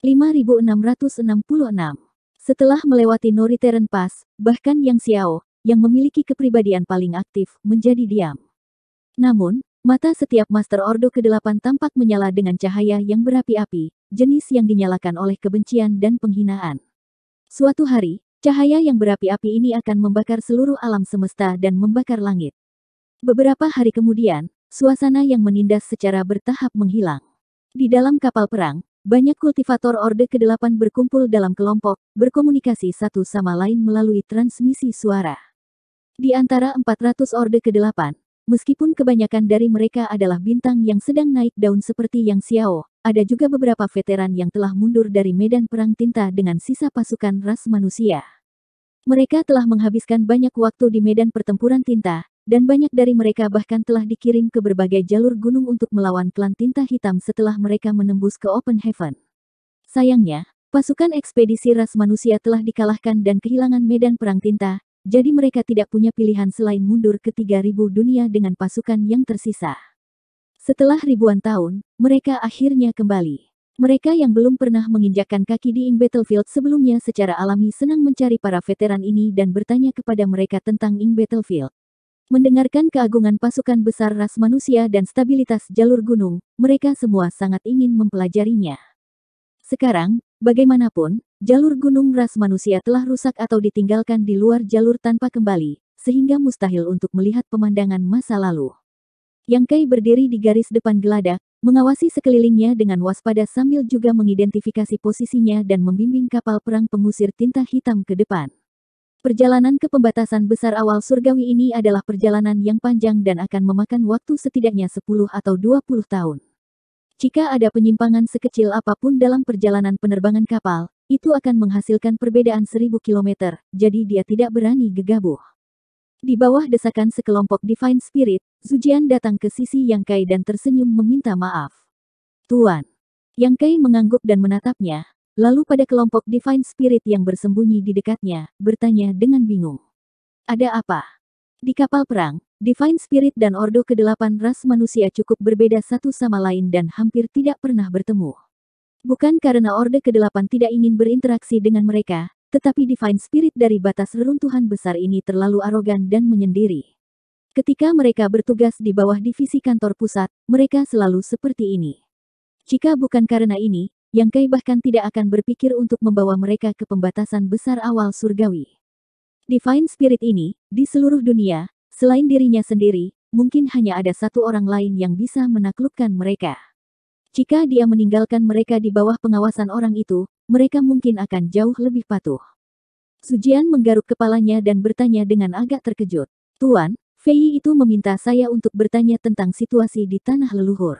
5666. Setelah melewati Noriteren Pass, bahkan Yang Xiao, yang memiliki kepribadian paling aktif, menjadi diam. Namun, mata setiap Master Ordo ke-8 tampak menyala dengan cahaya yang berapi-api, jenis yang dinyalakan oleh kebencian dan penghinaan. Suatu hari, cahaya yang berapi-api ini akan membakar seluruh alam semesta dan membakar langit. Beberapa hari kemudian, suasana yang menindas secara bertahap menghilang. Di dalam kapal perang, banyak kultivator Orde ke-8 berkumpul dalam kelompok, berkomunikasi satu sama lain melalui transmisi suara. Di antara 400 Orde ke-8, meskipun kebanyakan dari mereka adalah bintang yang sedang naik daun seperti Yang Xiao, ada juga beberapa veteran yang telah mundur dari medan perang tinta dengan sisa pasukan ras manusia. Mereka telah menghabiskan banyak waktu di medan pertempuran tinta, dan banyak dari mereka bahkan telah dikirim ke berbagai jalur gunung untuk melawan klan tinta hitam setelah mereka menembus ke Open Heaven. Sayangnya, pasukan ekspedisi ras manusia telah dikalahkan dan kehilangan medan perang tinta, jadi mereka tidak punya pilihan selain mundur ke 3000 dunia dengan pasukan yang tersisa. Setelah ribuan tahun, mereka akhirnya kembali. Mereka yang belum pernah menginjakkan kaki di Ing Battlefield sebelumnya secara alami senang mencari para veteran ini dan bertanya kepada mereka tentang Ing Battlefield. Mendengarkan keagungan pasukan besar ras manusia dan stabilitas jalur gunung, mereka semua sangat ingin mempelajarinya. Sekarang, bagaimanapun, jalur gunung ras manusia telah rusak atau ditinggalkan di luar jalur tanpa kembali, sehingga mustahil untuk melihat pemandangan masa lalu. Yang Kai berdiri di garis depan geladak, mengawasi sekelilingnya dengan waspada sambil juga mengidentifikasi posisinya dan membimbing kapal perang pengusir tinta hitam ke depan. Perjalanan ke pembatasan besar awal surgawi ini adalah perjalanan yang panjang dan akan memakan waktu setidaknya 10 atau 20 tahun. Jika ada penyimpangan sekecil apapun dalam perjalanan penerbangan kapal, itu akan menghasilkan perbedaan 1000 km, jadi dia tidak berani gegabah. Di bawah desakan sekelompok Divine Spirit, Zujian datang ke sisi Yang Kai dan tersenyum meminta maaf. Tuan. Yang Kai mengangguk dan menatapnya, Lalu pada kelompok Divine Spirit yang bersembunyi di dekatnya, bertanya dengan bingung. Ada apa? Di kapal perang, Divine Spirit dan Ordo ke-8 ras manusia cukup berbeda satu sama lain dan hampir tidak pernah bertemu. Bukan karena Orde ke-8 tidak ingin berinteraksi dengan mereka, tetapi Divine Spirit dari batas reruntuhan besar ini terlalu arogan dan menyendiri. Ketika mereka bertugas di bawah divisi kantor pusat, mereka selalu seperti ini. Jika bukan karena ini, yang Kai bahkan tidak akan berpikir untuk membawa mereka ke pembatasan besar awal surgawi. Divine Spirit ini, di seluruh dunia, selain dirinya sendiri, mungkin hanya ada satu orang lain yang bisa menaklukkan mereka. Jika dia meninggalkan mereka di bawah pengawasan orang itu, mereka mungkin akan jauh lebih patuh. Sujian menggaruk kepalanya dan bertanya dengan agak terkejut. Tuan, Fei itu meminta saya untuk bertanya tentang situasi di tanah leluhur.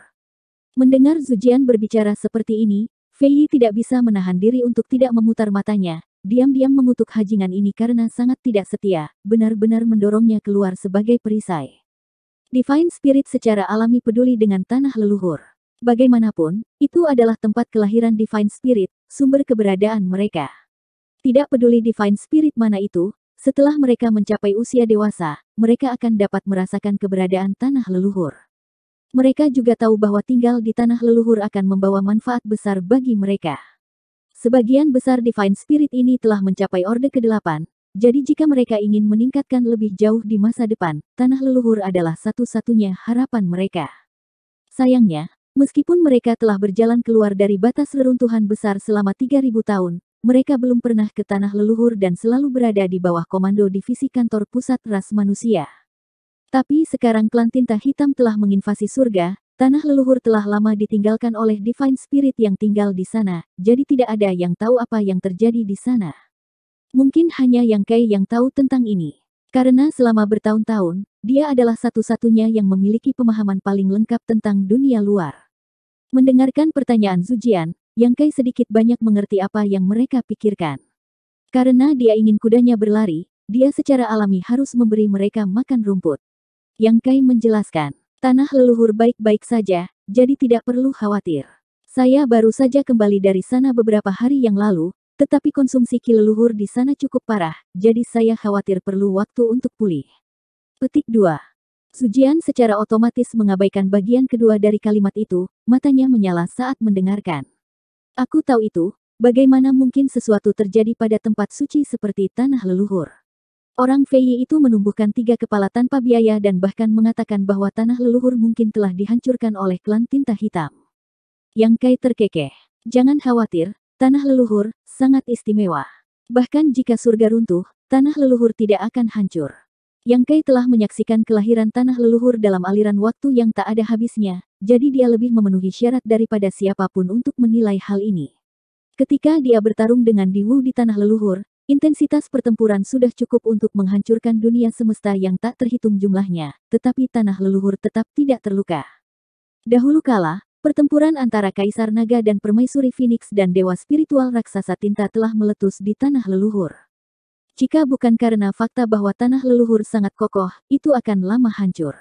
Mendengar Zujian berbicara seperti ini, Fei Yi tidak bisa menahan diri untuk tidak memutar matanya, diam-diam mengutuk hajingan ini karena sangat tidak setia, benar-benar mendorongnya keluar sebagai perisai. Divine Spirit secara alami peduli dengan tanah leluhur. Bagaimanapun, itu adalah tempat kelahiran Divine Spirit, sumber keberadaan mereka. Tidak peduli Divine Spirit mana itu, setelah mereka mencapai usia dewasa, mereka akan dapat merasakan keberadaan tanah leluhur. Mereka juga tahu bahwa tinggal di tanah leluhur akan membawa manfaat besar bagi mereka. Sebagian besar Divine Spirit ini telah mencapai Orde ke-8, jadi jika mereka ingin meningkatkan lebih jauh di masa depan, tanah leluhur adalah satu-satunya harapan mereka. Sayangnya, meskipun mereka telah berjalan keluar dari batas reruntuhan besar selama 3000 tahun, mereka belum pernah ke tanah leluhur dan selalu berada di bawah komando divisi kantor pusat ras manusia. Tapi sekarang klan tinta hitam telah menginvasi surga, tanah leluhur telah lama ditinggalkan oleh Divine Spirit yang tinggal di sana, jadi tidak ada yang tahu apa yang terjadi di sana. Mungkin hanya Yang Kai yang tahu tentang ini. Karena selama bertahun-tahun, dia adalah satu-satunya yang memiliki pemahaman paling lengkap tentang dunia luar. Mendengarkan pertanyaan Zujian, Yang Kai sedikit banyak mengerti apa yang mereka pikirkan. Karena dia ingin kudanya berlari, dia secara alami harus memberi mereka makan rumput. Yang Kai menjelaskan, tanah leluhur baik-baik saja, jadi tidak perlu khawatir. Saya baru saja kembali dari sana beberapa hari yang lalu, tetapi konsumsi kileluhur di sana cukup parah, jadi saya khawatir perlu waktu untuk pulih. Petik 2. Sujian secara otomatis mengabaikan bagian kedua dari kalimat itu, matanya menyala saat mendengarkan. Aku tahu itu, bagaimana mungkin sesuatu terjadi pada tempat suci seperti tanah leluhur. Orang Fei itu menumbuhkan tiga kepala tanpa biaya dan bahkan mengatakan bahwa tanah leluhur mungkin telah dihancurkan oleh klan tinta hitam. Yang Kai terkekeh. Jangan khawatir, tanah leluhur sangat istimewa. Bahkan jika surga runtuh, tanah leluhur tidak akan hancur. Yang Kai telah menyaksikan kelahiran tanah leluhur dalam aliran waktu yang tak ada habisnya, jadi dia lebih memenuhi syarat daripada siapapun untuk menilai hal ini. Ketika dia bertarung dengan Di Wu di tanah leluhur, Intensitas pertempuran sudah cukup untuk menghancurkan dunia semesta yang tak terhitung jumlahnya, tetapi tanah leluhur tetap tidak terluka. Dahulu kala, pertempuran antara Kaisar Naga dan Permaisuri Phoenix dan Dewa Spiritual Raksasa Tinta telah meletus di tanah leluhur. Jika bukan karena fakta bahwa tanah leluhur sangat kokoh, itu akan lama hancur.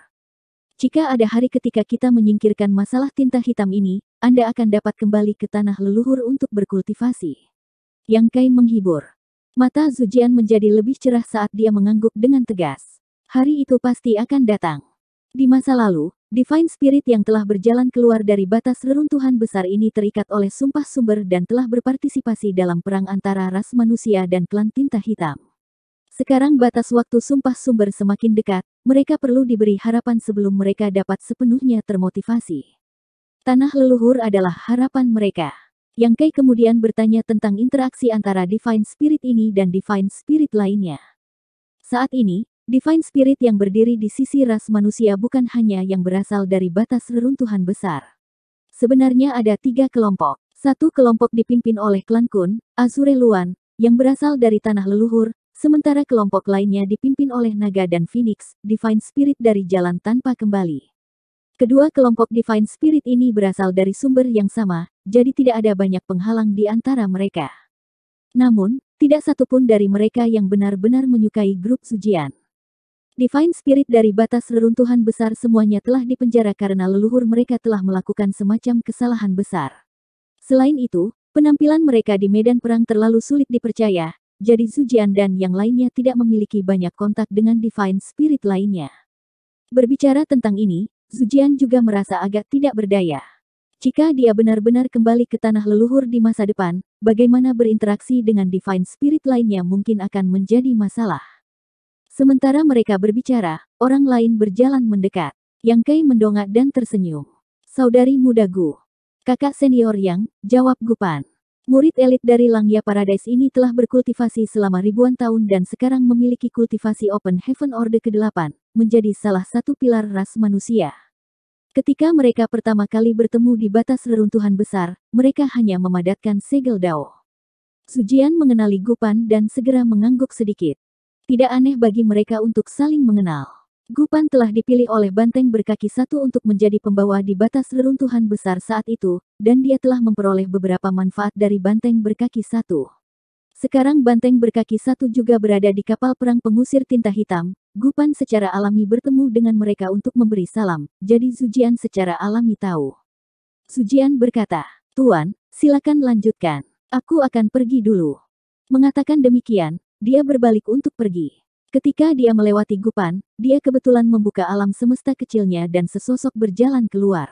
Jika ada hari ketika kita menyingkirkan masalah tinta hitam ini, Anda akan dapat kembali ke tanah leluhur untuk berkultivasi. Yang Kai menghibur. Mata Zujian menjadi lebih cerah saat dia mengangguk dengan tegas. Hari itu pasti akan datang. Di masa lalu, Divine Spirit yang telah berjalan keluar dari batas reruntuhan besar ini terikat oleh sumpah sumber dan telah berpartisipasi dalam perang antara ras manusia dan klan tinta hitam. Sekarang batas waktu sumpah sumber semakin dekat, mereka perlu diberi harapan sebelum mereka dapat sepenuhnya termotivasi. Tanah leluhur adalah harapan mereka. Yang Kei kemudian bertanya tentang interaksi antara Divine Spirit ini dan Divine Spirit lainnya. Saat ini, Divine Spirit yang berdiri di sisi ras manusia bukan hanya yang berasal dari batas reruntuhan besar. Sebenarnya ada tiga kelompok. Satu kelompok dipimpin oleh klan Kun, Azure Luan, yang berasal dari tanah leluhur, sementara kelompok lainnya dipimpin oleh naga dan phoenix, divine spirit dari jalan tanpa kembali. Kedua kelompok Divine Spirit ini berasal dari sumber yang sama, jadi tidak ada banyak penghalang di antara mereka. Namun, tidak satupun dari mereka yang benar-benar menyukai grup sujian. Divine Spirit dari batas reruntuhan besar semuanya telah dipenjara karena leluhur mereka telah melakukan semacam kesalahan besar. Selain itu, penampilan mereka di medan perang terlalu sulit dipercaya, jadi Suji'an dan yang lainnya tidak memiliki banyak kontak dengan Divine Spirit lainnya. Berbicara tentang ini, Zujian juga merasa agak tidak berdaya. Jika dia benar-benar kembali ke tanah leluhur di masa depan, bagaimana berinteraksi dengan Divine Spirit lainnya mungkin akan menjadi masalah. Sementara mereka berbicara, orang lain berjalan mendekat. Yang Kei mendongak dan tersenyum. Saudari muda Gu. Kakak senior Yang, jawab Gupan. Murid elit dari Langya Paradise ini telah berkultivasi selama ribuan tahun dan sekarang memiliki kultivasi Open Heaven Order ke-8, menjadi salah satu pilar ras manusia. Ketika mereka pertama kali bertemu di batas reruntuhan besar, mereka hanya memadatkan segel dao. Sujian mengenali Gupan dan segera mengangguk sedikit. Tidak aneh bagi mereka untuk saling mengenal. Gupan telah dipilih oleh banteng berkaki satu untuk menjadi pembawa di batas reruntuhan besar saat itu, dan dia telah memperoleh beberapa manfaat dari banteng berkaki satu. Sekarang banteng berkaki satu juga berada di kapal perang pengusir tinta hitam, Gupan secara alami bertemu dengan mereka untuk memberi salam, jadi Sujian secara alami tahu. Sujian berkata, Tuan, silakan lanjutkan. Aku akan pergi dulu. Mengatakan demikian, dia berbalik untuk pergi. Ketika dia melewati gupan, dia kebetulan membuka alam semesta kecilnya dan sesosok berjalan keluar.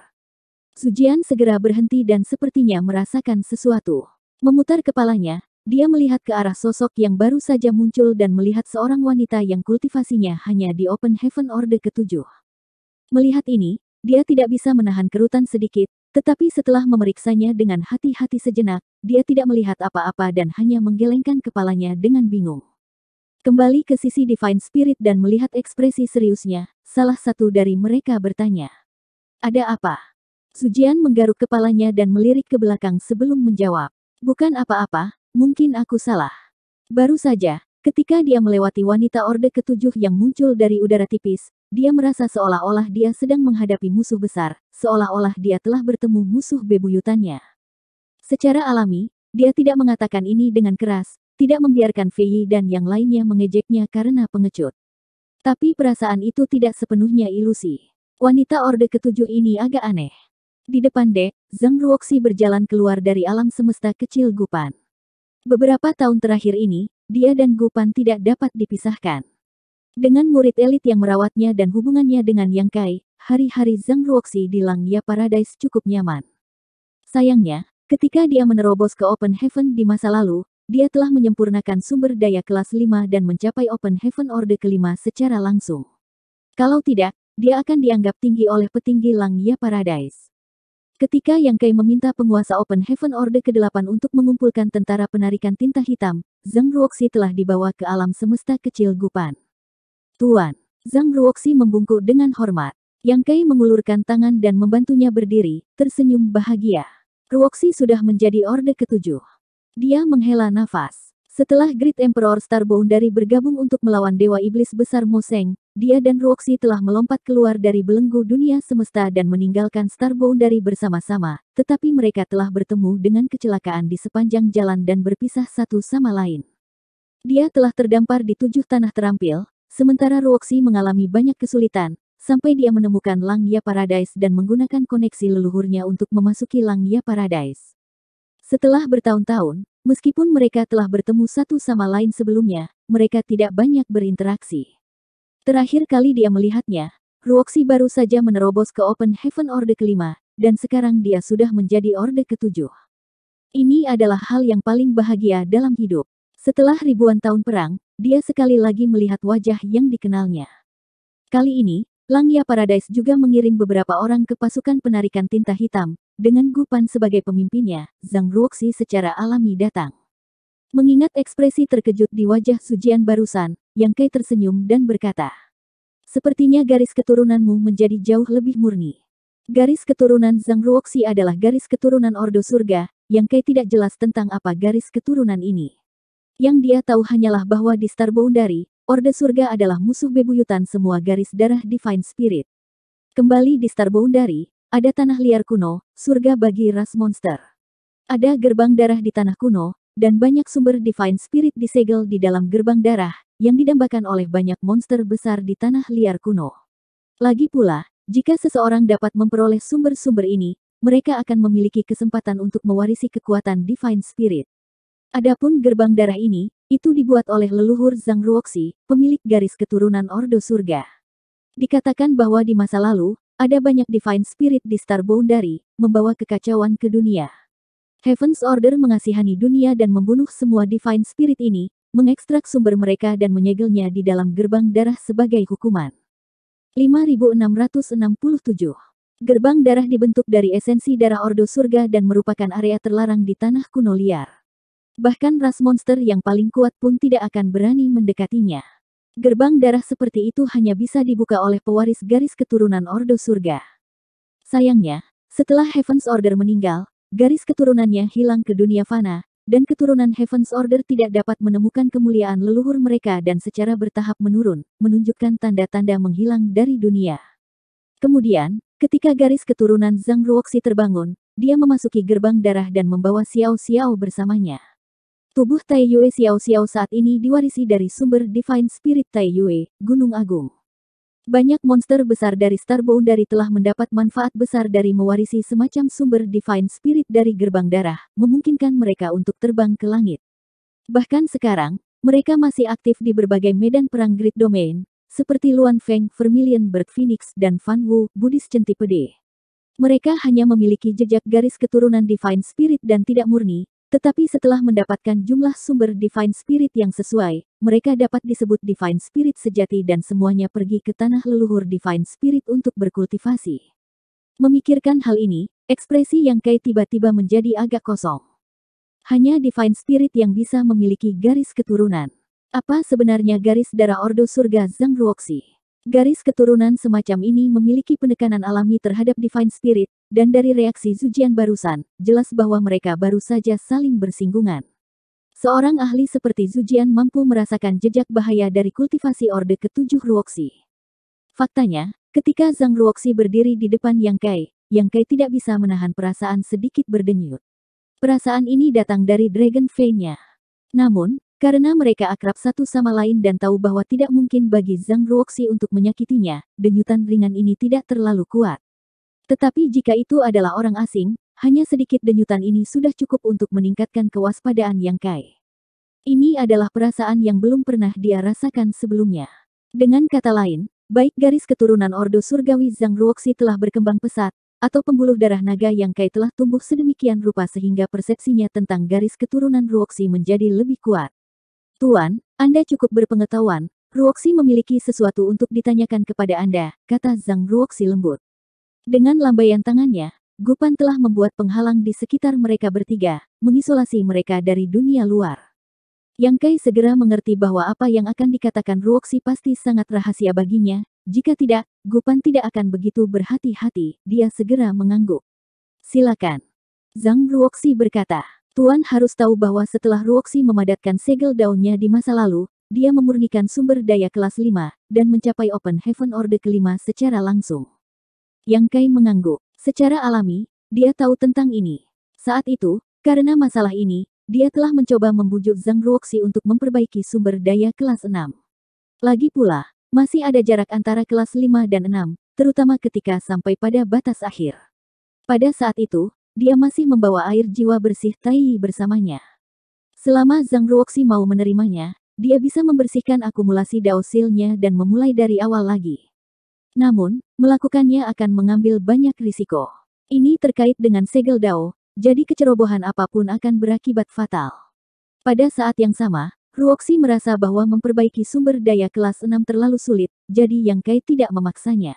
Sujian segera berhenti dan sepertinya merasakan sesuatu. Memutar kepalanya, dia melihat ke arah sosok yang baru saja muncul dan melihat seorang wanita yang kultivasinya hanya di Open Heaven Order ketujuh. Melihat ini, dia tidak bisa menahan kerutan sedikit, tetapi setelah memeriksanya dengan hati-hati sejenak, dia tidak melihat apa-apa dan hanya menggelengkan kepalanya dengan bingung. Kembali ke sisi Divine Spirit dan melihat ekspresi seriusnya, salah satu dari mereka bertanya. Ada apa? Sujian menggaruk kepalanya dan melirik ke belakang sebelum menjawab. Bukan apa-apa, mungkin aku salah. Baru saja, ketika dia melewati wanita orde ketujuh yang muncul dari udara tipis, dia merasa seolah-olah dia sedang menghadapi musuh besar, seolah-olah dia telah bertemu musuh bebuyutannya. Secara alami, dia tidak mengatakan ini dengan keras, tidak membiarkan Fei dan yang lainnya mengejeknya karena pengecut. Tapi perasaan itu tidak sepenuhnya ilusi. Wanita Orde Ketujuh ini agak aneh. Di depan dek, Zhang Ruoxi berjalan keluar dari alam semesta kecil Gupan. Beberapa tahun terakhir ini, dia dan Gupan tidak dapat dipisahkan. Dengan murid elit yang merawatnya dan hubungannya dengan Yang Kai, hari-hari Zhang Ruoxi di Langya Paradise cukup nyaman. Sayangnya, ketika dia menerobos ke Open Heaven di masa lalu, dia telah menyempurnakan sumber daya kelas 5 dan mencapai Open Heaven Order kelima secara langsung. Kalau tidak, dia akan dianggap tinggi oleh petinggi Langia Paradise. Ketika Yang Kai meminta penguasa Open Heaven Order ke-8 untuk mengumpulkan tentara penarikan tinta hitam, Zhang Ruoxi telah dibawa ke alam semesta kecil Gupan. Tuan, Zhang Ruoxi membungkuk dengan hormat. Yang Kai mengulurkan tangan dan membantunya berdiri, tersenyum bahagia. Ruoxi sudah menjadi Orde ketujuh. Dia menghela nafas. Setelah Great Emperor Starbound dari bergabung untuk melawan Dewa Iblis Besar Moseng, dia dan Ruoxi telah melompat keluar dari belenggu dunia semesta dan meninggalkan Starbound dari bersama-sama, tetapi mereka telah bertemu dengan kecelakaan di sepanjang jalan dan berpisah satu sama lain. Dia telah terdampar di tujuh tanah terampil, sementara Ruoxi mengalami banyak kesulitan, sampai dia menemukan Langya Paradise dan menggunakan koneksi leluhurnya untuk memasuki Langya Paradise. Setelah bertahun-tahun, meskipun mereka telah bertemu satu sama lain sebelumnya, mereka tidak banyak berinteraksi. Terakhir kali dia melihatnya, Ruoxi baru saja menerobos ke Open Heaven Orde kelima, dan sekarang dia sudah menjadi Orde ketujuh. Ini adalah hal yang paling bahagia dalam hidup. Setelah ribuan tahun perang, dia sekali lagi melihat wajah yang dikenalnya. Kali ini, Langia Paradise juga mengirim beberapa orang ke pasukan penarikan tinta hitam, dengan Gupan sebagai pemimpinnya, Zhang Ruoxi secara alami datang. Mengingat ekspresi terkejut di wajah Sujian barusan, Yang Kai tersenyum dan berkata, Sepertinya garis keturunanmu menjadi jauh lebih murni. Garis keturunan Zhang Ruoxi adalah garis keturunan Ordo Surga, Yang Kai tidak jelas tentang apa garis keturunan ini. Yang dia tahu hanyalah bahwa di Star Boundary, Orde Surga adalah musuh bebuyutan semua garis darah Divine Spirit. Kembali di Star Boundary, ada tanah liar kuno, surga bagi ras monster. Ada gerbang darah di tanah kuno, dan banyak sumber divine spirit disegel di dalam gerbang darah, yang didambakan oleh banyak monster besar di tanah liar kuno. Lagi pula, jika seseorang dapat memperoleh sumber-sumber ini, mereka akan memiliki kesempatan untuk mewarisi kekuatan divine spirit. Adapun gerbang darah ini, itu dibuat oleh leluhur Zhang Ruoxi, pemilik garis keturunan Ordo Surga. Dikatakan bahwa di masa lalu, ada banyak Divine Spirit di Star Boundary, membawa kekacauan ke dunia. Heaven's Order mengasihani dunia dan membunuh semua Divine Spirit ini, mengekstrak sumber mereka dan menyegelnya di dalam gerbang darah sebagai hukuman. 5667 Gerbang darah dibentuk dari esensi darah Ordo Surga dan merupakan area terlarang di tanah kuno liar. Bahkan ras monster yang paling kuat pun tidak akan berani mendekatinya. Gerbang darah seperti itu hanya bisa dibuka oleh pewaris garis keturunan Ordo Surga. Sayangnya, setelah Heaven's Order meninggal, garis keturunannya hilang ke dunia fana, dan keturunan Heaven's Order tidak dapat menemukan kemuliaan leluhur mereka dan secara bertahap menurun, menunjukkan tanda-tanda menghilang dari dunia. Kemudian, ketika garis keturunan Zhang Ruoxi terbangun, dia memasuki gerbang darah dan membawa Xiao Xiao bersamanya. Tubuh Yue Xiao Xiao saat ini diwarisi dari sumber Divine Spirit Yue, Gunung Agung. Banyak monster besar dari Star dari telah mendapat manfaat besar dari mewarisi semacam sumber Divine Spirit dari gerbang darah, memungkinkan mereka untuk terbang ke langit. Bahkan sekarang, mereka masih aktif di berbagai medan perang Great Domain, seperti Luan Feng, Vermilion Bird Phoenix, dan Fan Wu, Buddhis Centipede. Mereka hanya memiliki jejak garis keturunan Divine Spirit dan tidak murni, tetapi setelah mendapatkan jumlah sumber Divine Spirit yang sesuai, mereka dapat disebut Divine Spirit sejati dan semuanya pergi ke tanah leluhur Divine Spirit untuk berkultivasi. Memikirkan hal ini, ekspresi yang Kai tiba-tiba menjadi agak kosong. Hanya Divine Spirit yang bisa memiliki garis keturunan. Apa sebenarnya garis darah Ordo Surga Zhang Ruoxi? Garis keturunan semacam ini memiliki penekanan alami terhadap Divine Spirit, dan dari reaksi Zujian barusan, jelas bahwa mereka baru saja saling bersinggungan. Seorang ahli seperti Zujian mampu merasakan jejak bahaya dari kultivasi Orde Ketujuh Ruoxi. Faktanya, ketika Zhang Ruoxi berdiri di depan Yang Kai, Yang Kai tidak bisa menahan perasaan sedikit berdenyut. Perasaan ini datang dari Dragon Fey-nya. Namun, karena mereka akrab satu sama lain dan tahu bahwa tidak mungkin bagi Zhang Ruoxi untuk menyakitinya, denyutan ringan ini tidak terlalu kuat. Tetapi jika itu adalah orang asing, hanya sedikit denyutan ini sudah cukup untuk meningkatkan kewaspadaan yang Kai. Ini adalah perasaan yang belum pernah dia rasakan sebelumnya. Dengan kata lain, baik garis keturunan Ordo Surgawi Zhang Ruoxi telah berkembang pesat, atau pembuluh darah naga yang kai telah tumbuh sedemikian rupa sehingga persepsinya tentang garis keturunan Ruoxi menjadi lebih kuat. Tuan, Anda cukup berpengetahuan, Ruoxi memiliki sesuatu untuk ditanyakan kepada Anda, kata Zhang Ruoxi lembut. Dengan lambaian tangannya, Gupan telah membuat penghalang di sekitar mereka bertiga, mengisolasi mereka dari dunia luar. Yang Kai segera mengerti bahwa apa yang akan dikatakan Ruoxi pasti sangat rahasia baginya, jika tidak, Gupan tidak akan begitu berhati-hati, dia segera mengangguk. Silakan. Zhang Ruoxi berkata, Tuan harus tahu bahwa setelah Ruoxi memadatkan segel daunnya di masa lalu, dia memurnikan sumber daya kelas 5, dan mencapai Open Heaven Order kelima secara langsung. Yang Kai mengangguk. Secara alami, dia tahu tentang ini. Saat itu, karena masalah ini, dia telah mencoba membujuk Zhang Ruoxi untuk memperbaiki sumber daya kelas 6. Lagi pula, masih ada jarak antara kelas 5 dan 6, terutama ketika sampai pada batas akhir. Pada saat itu, dia masih membawa air jiwa bersih Tai bersamanya. Selama Zhang Ruoxi mau menerimanya, dia bisa membersihkan akumulasi daosilnya dan memulai dari awal lagi. Namun, Melakukannya akan mengambil banyak risiko. Ini terkait dengan segel Dao, jadi kecerobohan apapun akan berakibat fatal. Pada saat yang sama, Ruoxi merasa bahwa memperbaiki sumber daya kelas 6 terlalu sulit, jadi Yang Kai tidak memaksanya.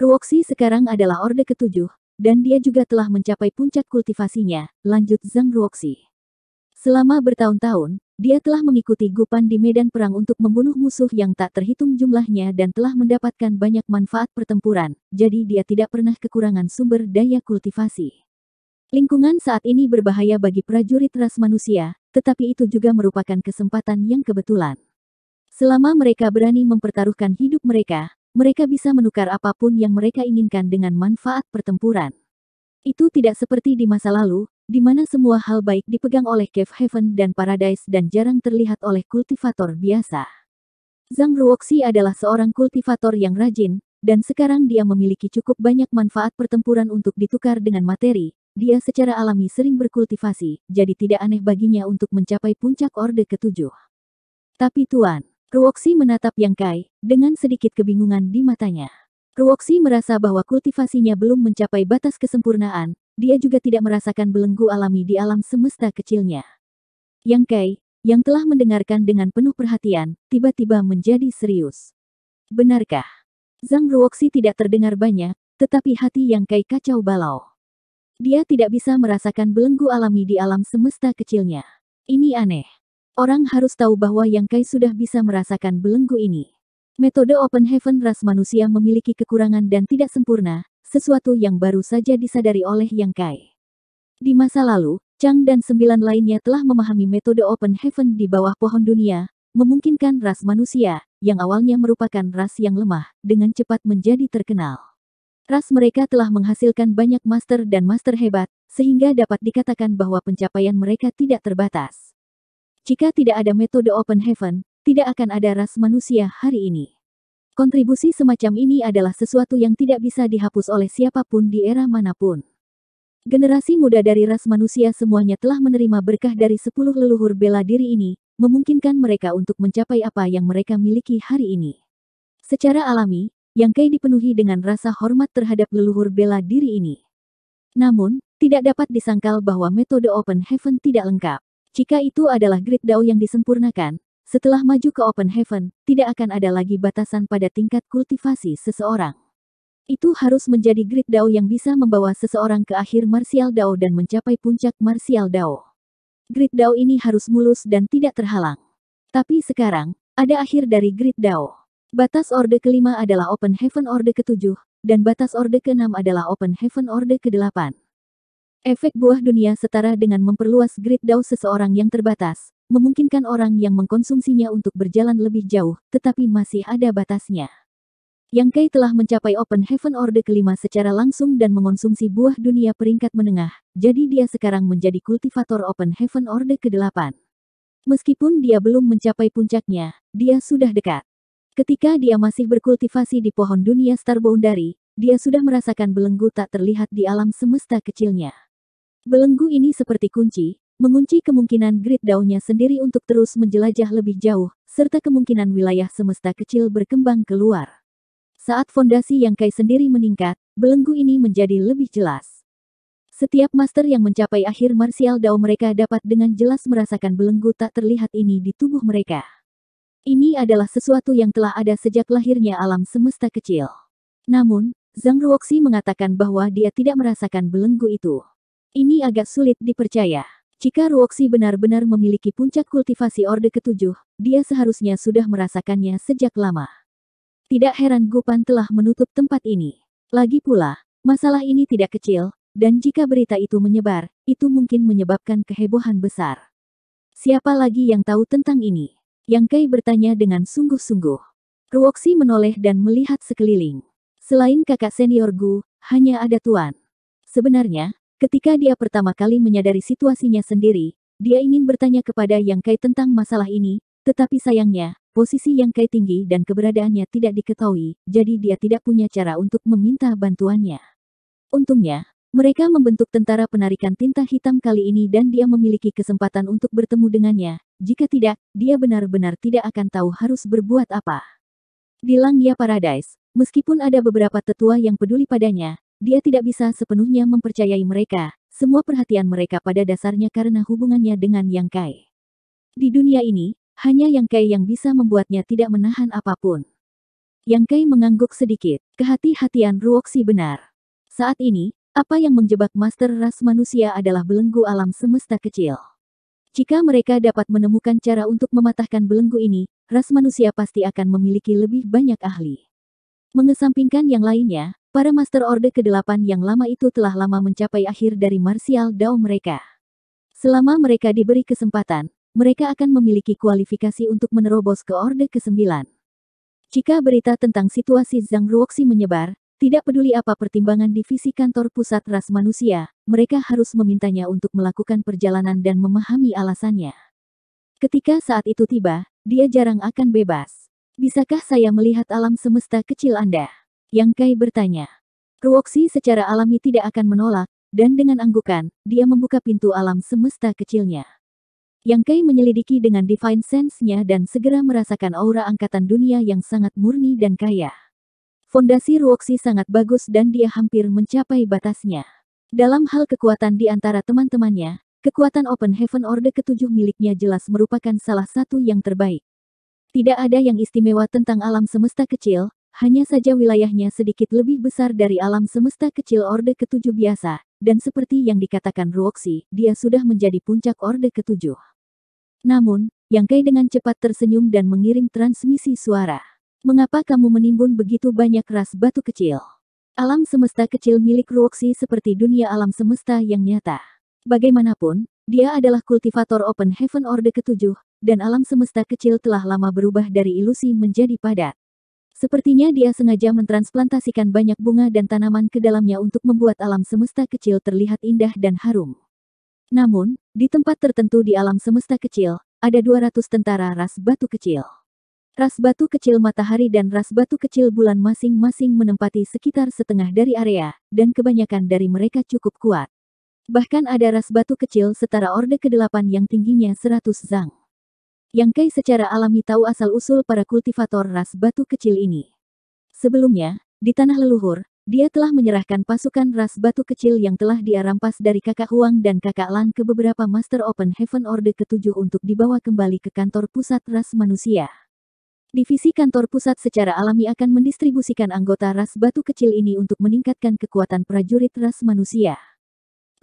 Ruoxi sekarang adalah orde ketujuh, dan dia juga telah mencapai puncak kultivasinya, lanjut Zhang Ruoxi. Selama bertahun-tahun, dia telah mengikuti Gupan di medan perang untuk membunuh musuh yang tak terhitung jumlahnya dan telah mendapatkan banyak manfaat pertempuran, jadi dia tidak pernah kekurangan sumber daya kultivasi. Lingkungan saat ini berbahaya bagi prajurit ras manusia, tetapi itu juga merupakan kesempatan yang kebetulan. Selama mereka berani mempertaruhkan hidup mereka, mereka bisa menukar apapun yang mereka inginkan dengan manfaat pertempuran. Itu tidak seperti di masa lalu, di mana semua hal baik dipegang oleh Cave Heaven dan Paradise dan jarang terlihat oleh kultivator biasa. Zhang Ruoxi adalah seorang kultivator yang rajin, dan sekarang dia memiliki cukup banyak manfaat pertempuran untuk ditukar dengan materi. Dia secara alami sering berkultivasi, jadi tidak aneh baginya untuk mencapai puncak orde ketujuh. Tapi Tuan, Ruoxi menatap Yang Kai, dengan sedikit kebingungan di matanya. Ruoxi merasa bahwa kultivasinya belum mencapai batas kesempurnaan, dia juga tidak merasakan belenggu alami di alam semesta kecilnya. Yang Kai, yang telah mendengarkan dengan penuh perhatian, tiba-tiba menjadi serius. Benarkah? Zhang Ruoxi tidak terdengar banyak, tetapi hati Yang Kai kacau balau. Dia tidak bisa merasakan belenggu alami di alam semesta kecilnya. Ini aneh. Orang harus tahu bahwa Yang Kai sudah bisa merasakan belenggu ini. Metode Open Heaven ras manusia memiliki kekurangan dan tidak sempurna, sesuatu yang baru saja disadari oleh Yang Kai. Di masa lalu, Chang dan sembilan lainnya telah memahami metode Open Heaven di bawah pohon dunia, memungkinkan ras manusia, yang awalnya merupakan ras yang lemah, dengan cepat menjadi terkenal. Ras mereka telah menghasilkan banyak master dan master hebat, sehingga dapat dikatakan bahwa pencapaian mereka tidak terbatas. Jika tidak ada metode Open Heaven, tidak akan ada ras manusia hari ini. Kontribusi semacam ini adalah sesuatu yang tidak bisa dihapus oleh siapapun di era manapun. Generasi muda dari ras manusia semuanya telah menerima berkah dari sepuluh leluhur bela diri ini, memungkinkan mereka untuk mencapai apa yang mereka miliki hari ini. Secara alami, yang Kei dipenuhi dengan rasa hormat terhadap leluhur bela diri ini. Namun, tidak dapat disangkal bahwa metode Open Heaven tidak lengkap. Jika itu adalah grid DAO yang disempurnakan, setelah maju ke Open Heaven, tidak akan ada lagi batasan pada tingkat kultivasi seseorang. Itu harus menjadi grid Dao yang bisa membawa seseorang ke akhir Martial Dao dan mencapai puncak Martial Dao. Grid Dao ini harus mulus dan tidak terhalang. Tapi sekarang, ada akhir dari grid Dao. Batas Orde kelima adalah Open Heaven Orde ketujuh, dan batas Orde keenam adalah Open Heaven Orde kedelapan. Efek buah dunia setara dengan memperluas grid Dao seseorang yang terbatas, memungkinkan orang yang mengkonsumsinya untuk berjalan lebih jauh, tetapi masih ada batasnya. Yang Kai telah mencapai Open Heaven Order kelima secara langsung dan mengonsumsi buah dunia peringkat menengah, jadi dia sekarang menjadi kultivator Open Heaven Order ke-8. Meskipun dia belum mencapai puncaknya, dia sudah dekat. Ketika dia masih berkultivasi di pohon dunia Starboundary, dia sudah merasakan belenggu tak terlihat di alam semesta kecilnya. Belenggu ini seperti kunci, mengunci kemungkinan grid daunnya sendiri untuk terus menjelajah lebih jauh, serta kemungkinan wilayah semesta kecil berkembang keluar. Saat fondasi yang Kai sendiri meningkat, belenggu ini menjadi lebih jelas. Setiap master yang mencapai akhir martial dao mereka dapat dengan jelas merasakan belenggu tak terlihat ini di tubuh mereka. Ini adalah sesuatu yang telah ada sejak lahirnya alam semesta kecil. Namun, Zhang Ruoxi mengatakan bahwa dia tidak merasakan belenggu itu. Ini agak sulit dipercaya. Jika Ruoxi benar-benar memiliki puncak kultivasi Orde Ketujuh, dia seharusnya sudah merasakannya sejak lama. Tidak heran Gupan telah menutup tempat ini. Lagi pula, masalah ini tidak kecil, dan jika berita itu menyebar, itu mungkin menyebabkan kehebohan besar. Siapa lagi yang tahu tentang ini? Yang Kai bertanya dengan sungguh-sungguh. Ruoxi menoleh dan melihat sekeliling. Selain kakak senior Gu, hanya ada Tuan. Sebenarnya, Ketika dia pertama kali menyadari situasinya sendiri, dia ingin bertanya kepada Yang Kai tentang masalah ini, tetapi sayangnya, posisi Yang Kai tinggi dan keberadaannya tidak diketahui, jadi dia tidak punya cara untuk meminta bantuannya. Untungnya, mereka membentuk tentara penarikan tinta hitam kali ini dan dia memiliki kesempatan untuk bertemu dengannya, jika tidak, dia benar-benar tidak akan tahu harus berbuat apa. Di Langia ya Paradise, meskipun ada beberapa tetua yang peduli padanya, dia tidak bisa sepenuhnya mempercayai mereka, semua perhatian mereka pada dasarnya karena hubungannya dengan Yang Kai. Di dunia ini, hanya Yang Kai yang bisa membuatnya tidak menahan apapun. Yang Kai mengangguk sedikit, kehati-hatian Ruoxi benar. Saat ini, apa yang menjebak master ras manusia adalah belenggu alam semesta kecil. Jika mereka dapat menemukan cara untuk mematahkan belenggu ini, ras manusia pasti akan memiliki lebih banyak ahli. Mengesampingkan yang lainnya, Para Master Orde ke-8 yang lama itu telah lama mencapai akhir dari martial Dao mereka. Selama mereka diberi kesempatan, mereka akan memiliki kualifikasi untuk menerobos ke Orde ke-9. Jika berita tentang situasi Zhang Ruoxi menyebar, tidak peduli apa pertimbangan divisi kantor pusat ras manusia, mereka harus memintanya untuk melakukan perjalanan dan memahami alasannya. Ketika saat itu tiba, dia jarang akan bebas. Bisakah saya melihat alam semesta kecil Anda? Yang Kai bertanya. Ruoxi secara alami tidak akan menolak, dan dengan anggukan, dia membuka pintu alam semesta kecilnya. Yang Kai menyelidiki dengan divine sense-nya dan segera merasakan aura angkatan dunia yang sangat murni dan kaya. Fondasi Ruoxi sangat bagus dan dia hampir mencapai batasnya. Dalam hal kekuatan di antara teman-temannya, kekuatan Open Heaven Order ketujuh miliknya jelas merupakan salah satu yang terbaik. Tidak ada yang istimewa tentang alam semesta kecil, hanya saja wilayahnya sedikit lebih besar dari alam semesta kecil Orde Ketujuh biasa, dan seperti yang dikatakan Ruoxi, dia sudah menjadi puncak Orde Ketujuh. Namun, Yang Kai dengan cepat tersenyum dan mengirim transmisi suara. Mengapa kamu menimbun begitu banyak ras batu kecil? Alam semesta kecil milik Ruoxi seperti dunia alam semesta yang nyata. Bagaimanapun, dia adalah kultivator Open Heaven Orde Ketujuh, dan alam semesta kecil telah lama berubah dari ilusi menjadi padat. Sepertinya dia sengaja mentransplantasikan banyak bunga dan tanaman ke dalamnya untuk membuat alam semesta kecil terlihat indah dan harum. Namun, di tempat tertentu di alam semesta kecil, ada 200 tentara ras batu kecil. Ras batu kecil matahari dan ras batu kecil bulan masing-masing menempati sekitar setengah dari area, dan kebanyakan dari mereka cukup kuat. Bahkan ada ras batu kecil setara Orde ke-8 yang tingginya 100 zang. Yang Kai secara alami tahu asal-usul para kultivator ras batu kecil ini. Sebelumnya, di tanah leluhur, dia telah menyerahkan pasukan ras batu kecil yang telah dia rampas dari kakak Huang dan kakak Lan ke beberapa Master Open Heaven Order ketujuh untuk dibawa kembali ke kantor pusat ras manusia. Divisi kantor pusat secara alami akan mendistribusikan anggota ras batu kecil ini untuk meningkatkan kekuatan prajurit ras manusia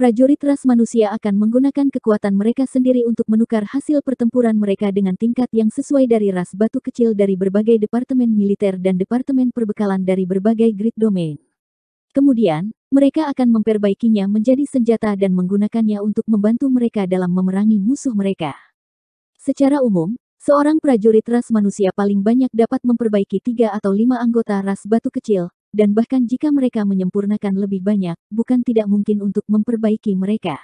prajurit ras manusia akan menggunakan kekuatan mereka sendiri untuk menukar hasil pertempuran mereka dengan tingkat yang sesuai dari ras batu kecil dari berbagai departemen militer dan departemen perbekalan dari berbagai grid domain. Kemudian, mereka akan memperbaikinya menjadi senjata dan menggunakannya untuk membantu mereka dalam memerangi musuh mereka. Secara umum, seorang prajurit ras manusia paling banyak dapat memperbaiki tiga atau lima anggota ras batu kecil, dan bahkan jika mereka menyempurnakan lebih banyak, bukan tidak mungkin untuk memperbaiki mereka.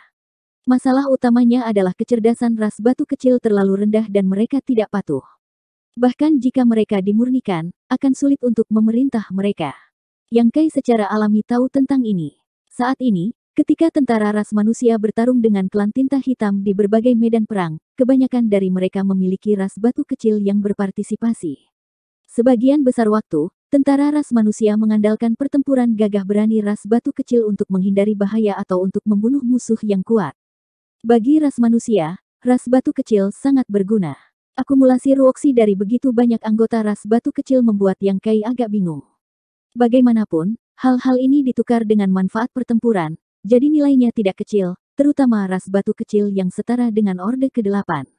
Masalah utamanya adalah kecerdasan ras batu kecil terlalu rendah dan mereka tidak patuh. Bahkan jika mereka dimurnikan, akan sulit untuk memerintah mereka. Yang Kai secara alami tahu tentang ini. Saat ini, Ketika tentara ras manusia bertarung dengan klan tinta hitam di berbagai medan perang, kebanyakan dari mereka memiliki ras batu kecil yang berpartisipasi. Sebagian besar waktu, Tentara ras manusia mengandalkan pertempuran gagah berani ras batu kecil untuk menghindari bahaya atau untuk membunuh musuh yang kuat. Bagi ras manusia, ras batu kecil sangat berguna. Akumulasi ruoksi dari begitu banyak anggota ras batu kecil membuat Yang Kai agak bingung. Bagaimanapun, hal-hal ini ditukar dengan manfaat pertempuran, jadi nilainya tidak kecil, terutama ras batu kecil yang setara dengan Orde ke-8.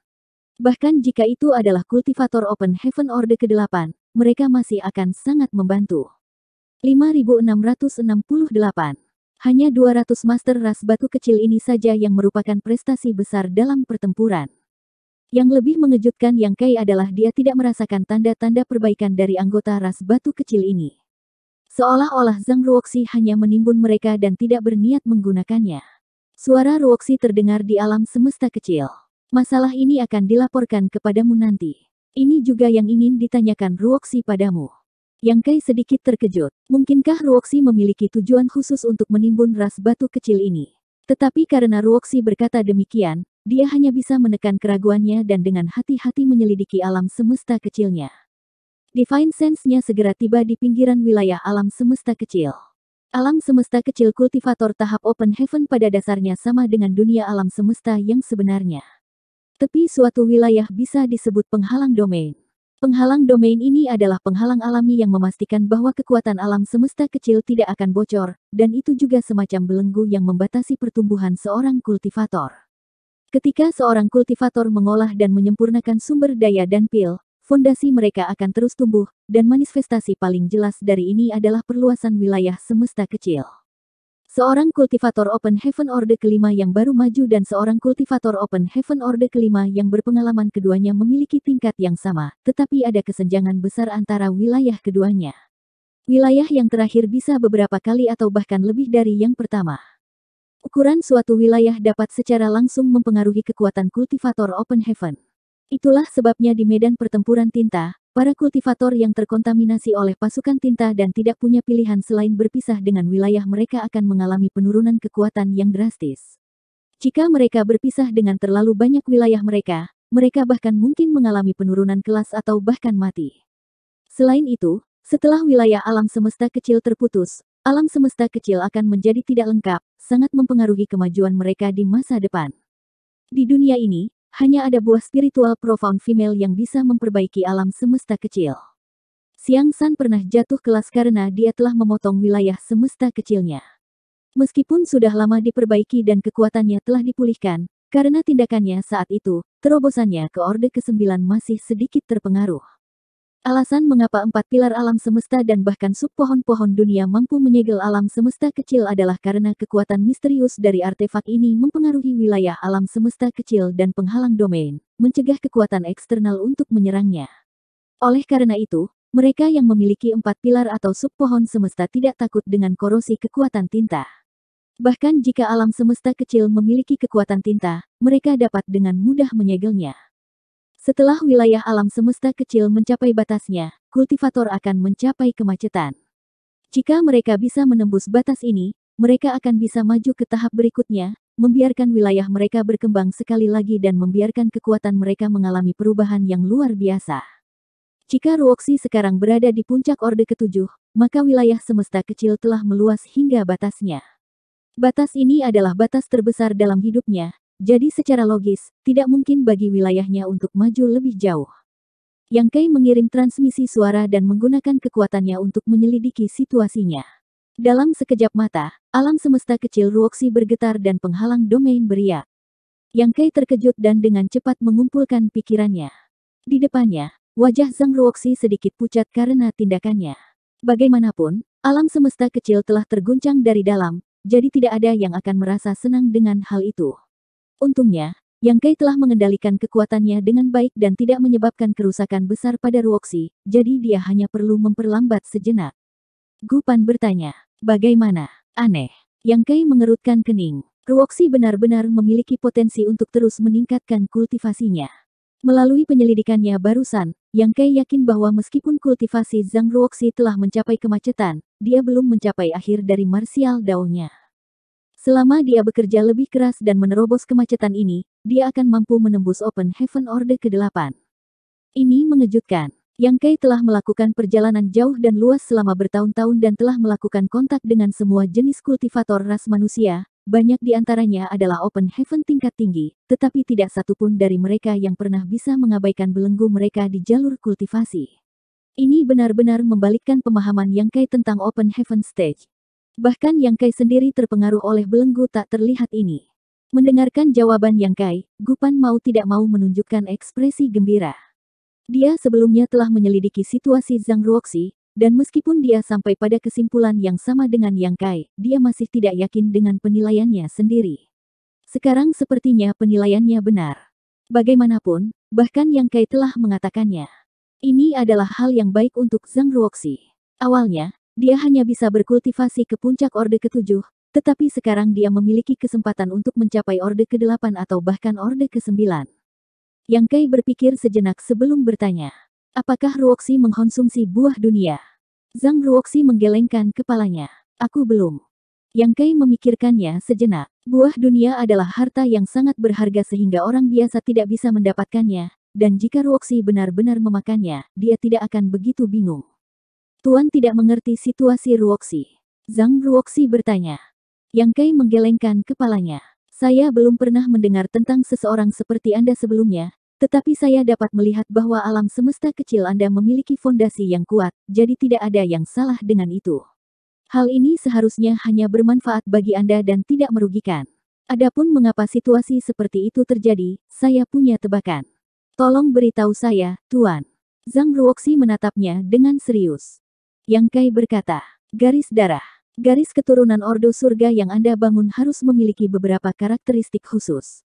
Bahkan jika itu adalah kultivator Open Heaven Orde ke-8, mereka masih akan sangat membantu. 5668 Hanya 200 master ras batu kecil ini saja yang merupakan prestasi besar dalam pertempuran. Yang lebih mengejutkan yang Kai adalah dia tidak merasakan tanda-tanda perbaikan dari anggota ras batu kecil ini. Seolah-olah Zhang Ruoxi hanya menimbun mereka dan tidak berniat menggunakannya. Suara Ruoxi terdengar di alam semesta kecil. Masalah ini akan dilaporkan kepadamu nanti. Ini juga yang ingin ditanyakan Ruoxi padamu. Yang Kai sedikit terkejut. Mungkinkah Ruoxi memiliki tujuan khusus untuk menimbun ras batu kecil ini? Tetapi karena Ruoxi berkata demikian, dia hanya bisa menekan keraguannya dan dengan hati-hati menyelidiki alam semesta kecilnya. Divine Sense-nya segera tiba di pinggiran wilayah alam semesta kecil. Alam semesta kecil kultivator tahap Open Heaven pada dasarnya sama dengan dunia alam semesta yang sebenarnya. Tepi suatu wilayah bisa disebut penghalang domain. Penghalang domain ini adalah penghalang alami yang memastikan bahwa kekuatan alam semesta kecil tidak akan bocor, dan itu juga semacam belenggu yang membatasi pertumbuhan seorang kultivator. Ketika seorang kultivator mengolah dan menyempurnakan sumber daya dan pil, fondasi mereka akan terus tumbuh, dan manifestasi paling jelas dari ini adalah perluasan wilayah semesta kecil. Seorang kultivator Open Heaven Orde kelima yang baru maju dan seorang kultivator Open Heaven Orde kelima yang berpengalaman keduanya memiliki tingkat yang sama, tetapi ada kesenjangan besar antara wilayah keduanya. Wilayah yang terakhir bisa beberapa kali atau bahkan lebih dari yang pertama. Ukuran suatu wilayah dapat secara langsung mempengaruhi kekuatan kultivator Open Heaven. Itulah sebabnya di medan pertempuran tinta, Para kultivator yang terkontaminasi oleh pasukan tinta dan tidak punya pilihan selain berpisah dengan wilayah mereka akan mengalami penurunan kekuatan yang drastis. Jika mereka berpisah dengan terlalu banyak wilayah mereka, mereka bahkan mungkin mengalami penurunan kelas atau bahkan mati. Selain itu, setelah wilayah alam semesta kecil terputus, alam semesta kecil akan menjadi tidak lengkap, sangat mempengaruhi kemajuan mereka di masa depan. Di dunia ini, hanya ada buah spiritual profound female yang bisa memperbaiki alam semesta kecil. Siang San pernah jatuh kelas karena dia telah memotong wilayah semesta kecilnya. Meskipun sudah lama diperbaiki dan kekuatannya telah dipulihkan, karena tindakannya saat itu, terobosannya ke Orde ke-9 masih sedikit terpengaruh. Alasan mengapa empat pilar alam semesta dan bahkan sub pohon pohon dunia mampu menyegel alam semesta kecil adalah karena kekuatan misterius dari artefak ini mempengaruhi wilayah alam semesta kecil dan penghalang domain, mencegah kekuatan eksternal untuk menyerangnya. Oleh karena itu, mereka yang memiliki empat pilar atau sub pohon semesta tidak takut dengan korosi kekuatan tinta. Bahkan jika alam semesta kecil memiliki kekuatan tinta, mereka dapat dengan mudah menyegelnya. Setelah wilayah alam semesta kecil mencapai batasnya, kultivator akan mencapai kemacetan. Jika mereka bisa menembus batas ini, mereka akan bisa maju ke tahap berikutnya, membiarkan wilayah mereka berkembang sekali lagi dan membiarkan kekuatan mereka mengalami perubahan yang luar biasa. Jika Ruoxi sekarang berada di puncak Orde Ketujuh, maka wilayah semesta kecil telah meluas hingga batasnya. Batas ini adalah batas terbesar dalam hidupnya, jadi secara logis, tidak mungkin bagi wilayahnya untuk maju lebih jauh. Yang Kai mengirim transmisi suara dan menggunakan kekuatannya untuk menyelidiki situasinya. Dalam sekejap mata, alam semesta kecil Ruoxi bergetar dan penghalang domain beriak. Yang Kai terkejut dan dengan cepat mengumpulkan pikirannya. Di depannya, wajah Zhang Ruoxi sedikit pucat karena tindakannya. Bagaimanapun, alam semesta kecil telah terguncang dari dalam, jadi tidak ada yang akan merasa senang dengan hal itu. Untungnya, Yang Kai telah mengendalikan kekuatannya dengan baik dan tidak menyebabkan kerusakan besar pada Ruoxi, jadi dia hanya perlu memperlambat sejenak. Gupan bertanya, bagaimana? Aneh. Yang Kai mengerutkan kening. Ruoxi benar-benar memiliki potensi untuk terus meningkatkan kultivasinya. Melalui penyelidikannya barusan, Yang Kai yakin bahwa meskipun kultivasi Zhang Ruoxi telah mencapai kemacetan, dia belum mencapai akhir dari martial daunnya. Selama dia bekerja lebih keras dan menerobos kemacetan ini, dia akan mampu menembus Open Heaven Order ke-8. Ini mengejutkan. Yang Kai telah melakukan perjalanan jauh dan luas selama bertahun-tahun dan telah melakukan kontak dengan semua jenis kultivator ras manusia, banyak di antaranya adalah Open Heaven tingkat tinggi, tetapi tidak satupun dari mereka yang pernah bisa mengabaikan belenggu mereka di jalur kultivasi. Ini benar-benar membalikkan pemahaman Yang Kai tentang Open Heaven Stage, Bahkan Yang Kai sendiri terpengaruh oleh belenggu tak terlihat ini. Mendengarkan jawaban Yang Kai, Gupan mau tidak mau menunjukkan ekspresi gembira. Dia sebelumnya telah menyelidiki situasi Zhang Ruoxi, dan meskipun dia sampai pada kesimpulan yang sama dengan Yang Kai, dia masih tidak yakin dengan penilaiannya sendiri. Sekarang sepertinya penilaiannya benar. Bagaimanapun, bahkan Yang Kai telah mengatakannya. Ini adalah hal yang baik untuk Zhang Ruoxi. Awalnya, dia hanya bisa berkultivasi ke puncak Orde ketujuh, tetapi sekarang dia memiliki kesempatan untuk mencapai Orde ke-8 atau bahkan Orde ke-9. Yang Kai berpikir sejenak sebelum bertanya, apakah Ruoxi mengkonsumsi buah dunia? Zhang Ruoxi menggelengkan kepalanya. Aku belum. Yang Kai memikirkannya sejenak. Buah dunia adalah harta yang sangat berharga sehingga orang biasa tidak bisa mendapatkannya, dan jika Ruoxi benar-benar memakannya, dia tidak akan begitu bingung. Tuan tidak mengerti situasi Ruoxi. Zhang Ruoxi bertanya. Yang Kei menggelengkan kepalanya. Saya belum pernah mendengar tentang seseorang seperti Anda sebelumnya, tetapi saya dapat melihat bahwa alam semesta kecil Anda memiliki fondasi yang kuat, jadi tidak ada yang salah dengan itu. Hal ini seharusnya hanya bermanfaat bagi Anda dan tidak merugikan. Adapun mengapa situasi seperti itu terjadi, saya punya tebakan. Tolong beritahu saya, Tuan. Zhang Ruoxi menatapnya dengan serius. Yang Kai berkata, garis darah. Garis keturunan Ordo Surga yang Anda bangun harus memiliki beberapa karakteristik khusus.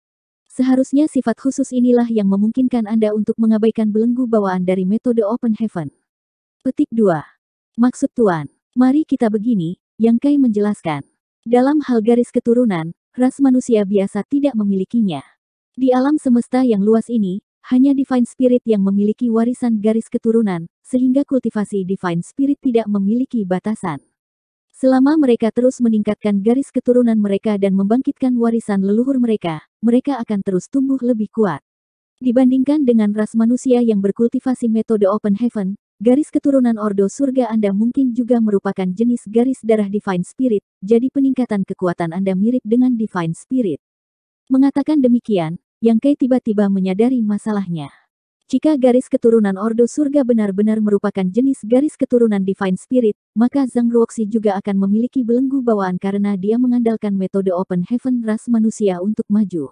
Seharusnya sifat khusus inilah yang memungkinkan Anda untuk mengabaikan belenggu bawaan dari metode Open Heaven. Petik 2. Maksud Tuan, mari kita begini, Yang Kai menjelaskan. Dalam hal garis keturunan, ras manusia biasa tidak memilikinya. Di alam semesta yang luas ini, hanya Divine Spirit yang memiliki warisan garis keturunan, sehingga kultivasi Divine Spirit tidak memiliki batasan. Selama mereka terus meningkatkan garis keturunan mereka dan membangkitkan warisan leluhur mereka, mereka akan terus tumbuh lebih kuat. Dibandingkan dengan ras manusia yang berkultivasi metode Open Heaven, garis keturunan Ordo Surga Anda mungkin juga merupakan jenis garis darah Divine Spirit, jadi peningkatan kekuatan Anda mirip dengan Divine Spirit. Mengatakan demikian, yang Kai tiba-tiba menyadari masalahnya. Jika garis keturunan Ordo Surga benar-benar merupakan jenis garis keturunan Divine Spirit, maka Zhang Luoxi juga akan memiliki belenggu bawaan karena dia mengandalkan metode Open Heaven ras manusia untuk maju.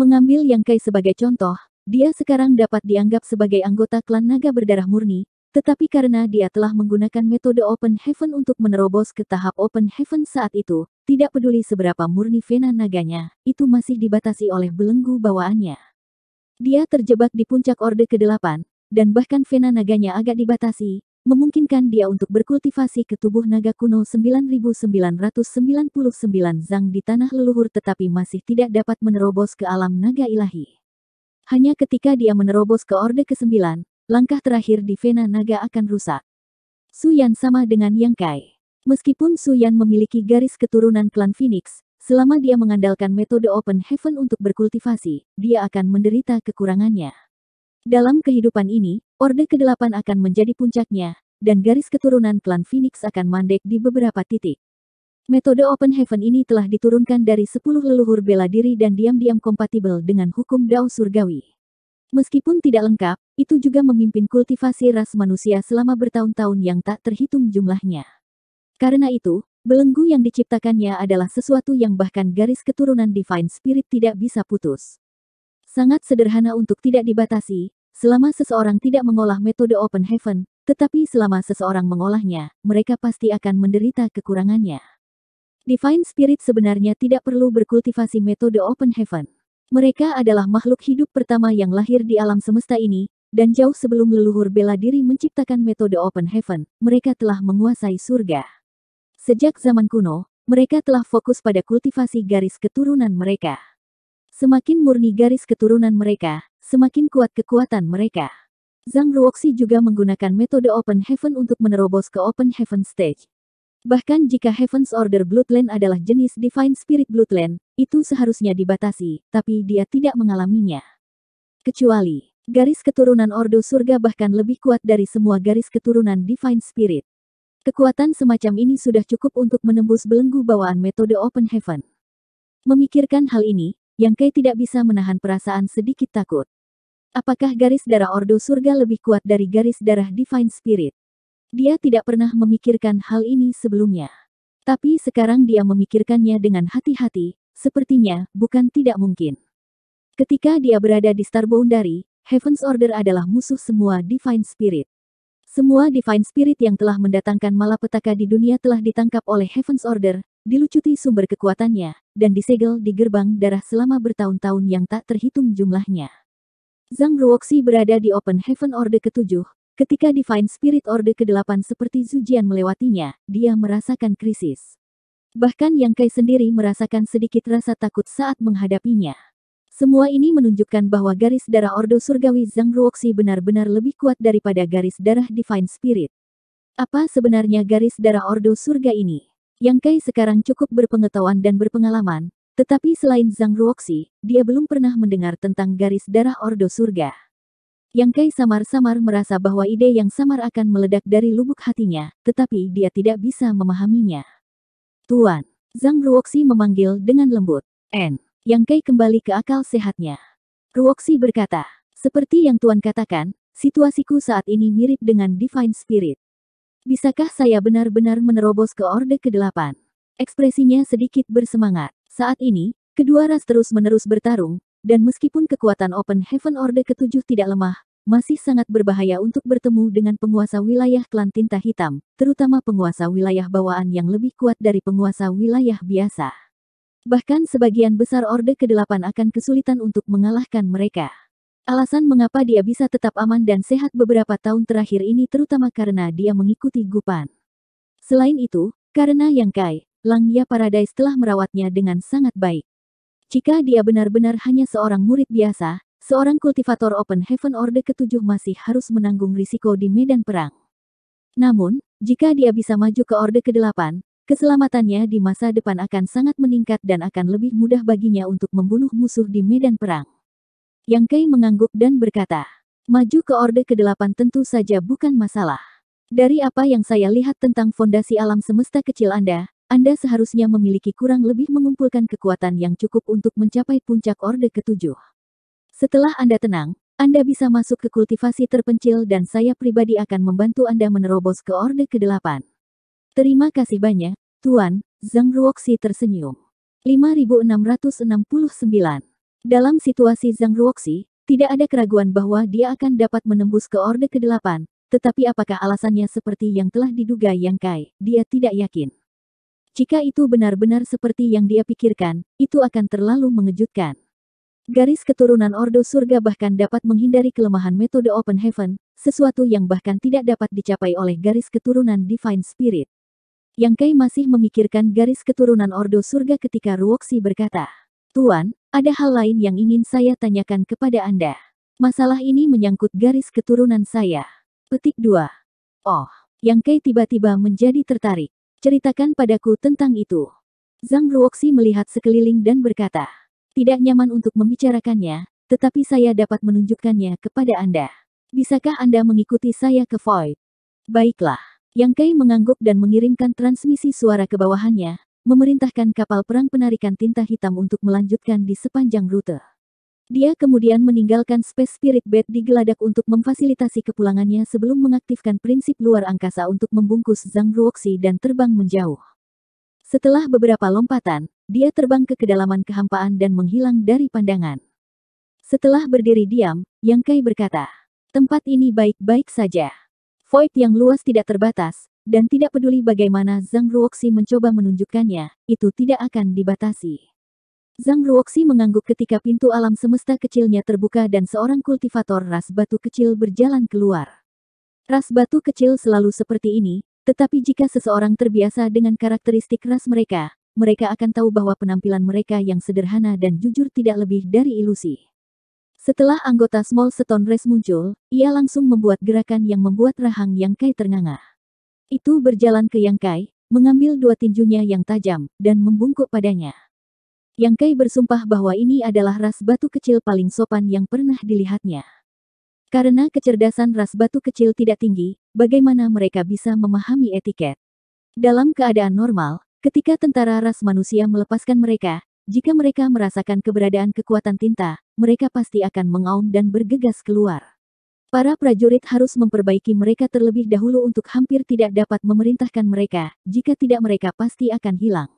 Mengambil Yang Kai sebagai contoh, dia sekarang dapat dianggap sebagai anggota klan naga berdarah murni, tetapi karena dia telah menggunakan metode Open Heaven untuk menerobos ke tahap Open Heaven saat itu, tidak peduli seberapa murni vena naganya, itu masih dibatasi oleh belenggu bawaannya. Dia terjebak di puncak Orde ke-8, dan bahkan vena naganya agak dibatasi, memungkinkan dia untuk berkultivasi ke tubuh naga kuno 9999 Zhang di tanah leluhur tetapi masih tidak dapat menerobos ke alam naga ilahi. Hanya ketika dia menerobos ke Orde ke-9, langkah terakhir di Vena Naga akan rusak. Su Yan sama dengan Yang Kai. Meskipun Su Yan memiliki garis keturunan klan Phoenix, selama dia mengandalkan metode Open Heaven untuk berkultivasi, dia akan menderita kekurangannya. Dalam kehidupan ini, Orde ke-8 akan menjadi puncaknya, dan garis keturunan klan Phoenix akan mandek di beberapa titik. Metode Open Heaven ini telah diturunkan dari 10 leluhur bela diri dan diam-diam kompatibel dengan hukum Dao Surgawi. Meskipun tidak lengkap, itu juga memimpin kultivasi ras manusia selama bertahun-tahun yang tak terhitung jumlahnya. Karena itu, belenggu yang diciptakannya adalah sesuatu yang bahkan garis keturunan Divine Spirit tidak bisa putus. Sangat sederhana untuk tidak dibatasi, selama seseorang tidak mengolah metode Open Heaven, tetapi selama seseorang mengolahnya, mereka pasti akan menderita kekurangannya. Divine Spirit sebenarnya tidak perlu berkultivasi metode Open Heaven. Mereka adalah makhluk hidup pertama yang lahir di alam semesta ini, dan jauh sebelum leluhur bela diri menciptakan metode open heaven, mereka telah menguasai surga. Sejak zaman kuno, mereka telah fokus pada kultivasi garis keturunan mereka. Semakin murni garis keturunan mereka, semakin kuat kekuatan mereka. Zhang Ruoxi juga menggunakan metode Open Heaven untuk menerobos ke Open Heaven Stage. Bahkan jika Heaven's Order Bloodline adalah jenis Divine Spirit Bloodline, itu seharusnya dibatasi, tapi dia tidak mengalaminya. Kecuali, Garis keturunan Ordo Surga bahkan lebih kuat dari semua garis keturunan Divine Spirit. Kekuatan semacam ini sudah cukup untuk menembus belenggu bawaan metode Open Heaven. Memikirkan hal ini, Yang Kai tidak bisa menahan perasaan sedikit takut. Apakah garis darah Ordo Surga lebih kuat dari garis darah Divine Spirit? Dia tidak pernah memikirkan hal ini sebelumnya. Tapi sekarang dia memikirkannya dengan hati-hati, sepertinya bukan tidak mungkin. Ketika dia berada di Star Boundary, Heaven's Order adalah musuh semua Divine Spirit. Semua Divine Spirit yang telah mendatangkan malapetaka di dunia telah ditangkap oleh Heaven's Order, dilucuti sumber kekuatannya, dan disegel di gerbang darah selama bertahun-tahun yang tak terhitung jumlahnya. Zhang Ruoxi berada di Open Heaven Order ke-7. Ketika Divine Spirit Order ke-8 seperti Zujian melewatinya, dia merasakan krisis. Bahkan Yang Kai sendiri merasakan sedikit rasa takut saat menghadapinya. Semua ini menunjukkan bahwa garis darah Ordo Surgawi Zhang Ruoxi benar-benar lebih kuat daripada garis darah Divine Spirit. Apa sebenarnya garis darah Ordo Surga ini? Yang Kai sekarang cukup berpengetahuan dan berpengalaman, tetapi selain Zhang Ruoxi, dia belum pernah mendengar tentang garis darah Ordo Surga. Yang Kai samar-samar merasa bahwa ide yang samar akan meledak dari lubuk hatinya, tetapi dia tidak bisa memahaminya. Tuan, Zhang Ruoxi memanggil dengan lembut. N. Yang kai kembali ke akal sehatnya. Ruoxi berkata, seperti yang Tuan katakan, situasiku saat ini mirip dengan Divine Spirit. Bisakah saya benar-benar menerobos ke Orde ke-8? Ekspresinya sedikit bersemangat. Saat ini, kedua ras terus-menerus bertarung, dan meskipun kekuatan Open Heaven Orde ke-7 tidak lemah, masih sangat berbahaya untuk bertemu dengan penguasa wilayah klan tinta hitam, terutama penguasa wilayah bawaan yang lebih kuat dari penguasa wilayah biasa. Bahkan sebagian besar Orde ke-8 akan kesulitan untuk mengalahkan mereka. Alasan mengapa dia bisa tetap aman dan sehat beberapa tahun terakhir ini terutama karena dia mengikuti Gupan. Selain itu, karena Yang Kai, Langya Paradise telah merawatnya dengan sangat baik. Jika dia benar-benar hanya seorang murid biasa, seorang kultivator Open Heaven Orde ke-7 masih harus menanggung risiko di medan perang. Namun, jika dia bisa maju ke Orde ke-8, keselamatannya di masa depan akan sangat meningkat dan akan lebih mudah baginya untuk membunuh musuh di medan perang. Yang Kai mengangguk dan berkata, maju ke Orde ke-8 tentu saja bukan masalah. Dari apa yang saya lihat tentang fondasi alam semesta kecil Anda, Anda seharusnya memiliki kurang lebih mengumpulkan kekuatan yang cukup untuk mencapai puncak Orde ke-7. Setelah Anda tenang, Anda bisa masuk ke kultivasi terpencil dan saya pribadi akan membantu Anda menerobos ke Orde ke-8. Terima kasih banyak, Tuan, Zhang Ruoxi tersenyum. 5669 Dalam situasi Zhang Ruoxi, tidak ada keraguan bahwa dia akan dapat menembus ke Orde ke-8, tetapi apakah alasannya seperti yang telah diduga Yang Kai, dia tidak yakin. Jika itu benar-benar seperti yang dia pikirkan, itu akan terlalu mengejutkan. Garis keturunan Ordo Surga bahkan dapat menghindari kelemahan metode Open Heaven, sesuatu yang bahkan tidak dapat dicapai oleh garis keturunan Divine Spirit. Yang Kai masih memikirkan garis keturunan Ordo Surga ketika Ruoxi berkata, Tuan, ada hal lain yang ingin saya tanyakan kepada Anda. Masalah ini menyangkut garis keturunan saya. Petik 2. Oh, Yang Kai tiba-tiba menjadi tertarik. Ceritakan padaku tentang itu. Zhang Ruoxi melihat sekeliling dan berkata, Tidak nyaman untuk membicarakannya, tetapi saya dapat menunjukkannya kepada Anda. Bisakah Anda mengikuti saya ke Void? Baiklah. Yang Kei mengangguk dan mengirimkan transmisi suara ke bawahannya, memerintahkan kapal perang penarikan tinta hitam untuk melanjutkan di sepanjang rute. Dia kemudian meninggalkan Space Spirit Bed di geladak untuk memfasilitasi kepulangannya sebelum mengaktifkan prinsip luar angkasa untuk membungkus Zhang Ruoxi dan terbang menjauh. Setelah beberapa lompatan, dia terbang ke kedalaman kehampaan dan menghilang dari pandangan. Setelah berdiri diam, Yang Kai berkata, tempat ini baik-baik saja. Void yang luas tidak terbatas, dan tidak peduli bagaimana Zhang Ruoxi mencoba menunjukkannya, itu tidak akan dibatasi. Zhang Ruoxi mengangguk ketika pintu alam semesta kecilnya terbuka dan seorang kultivator ras batu kecil berjalan keluar. Ras batu kecil selalu seperti ini, tetapi jika seseorang terbiasa dengan karakteristik ras mereka, mereka akan tahu bahwa penampilan mereka yang sederhana dan jujur tidak lebih dari ilusi. Setelah anggota Small Stone Race muncul, ia langsung membuat gerakan yang membuat rahang Yang Kai ternganga. Itu berjalan ke Yang Kai, mengambil dua tinjunya yang tajam, dan membungkuk padanya. Yang Kai bersumpah bahwa ini adalah ras batu kecil paling sopan yang pernah dilihatnya. Karena kecerdasan ras batu kecil tidak tinggi, bagaimana mereka bisa memahami etiket? Dalam keadaan normal, ketika tentara ras manusia melepaskan mereka, jika mereka merasakan keberadaan kekuatan tinta, mereka pasti akan mengaum dan bergegas keluar. Para prajurit harus memperbaiki mereka terlebih dahulu untuk hampir tidak dapat memerintahkan mereka, jika tidak mereka pasti akan hilang.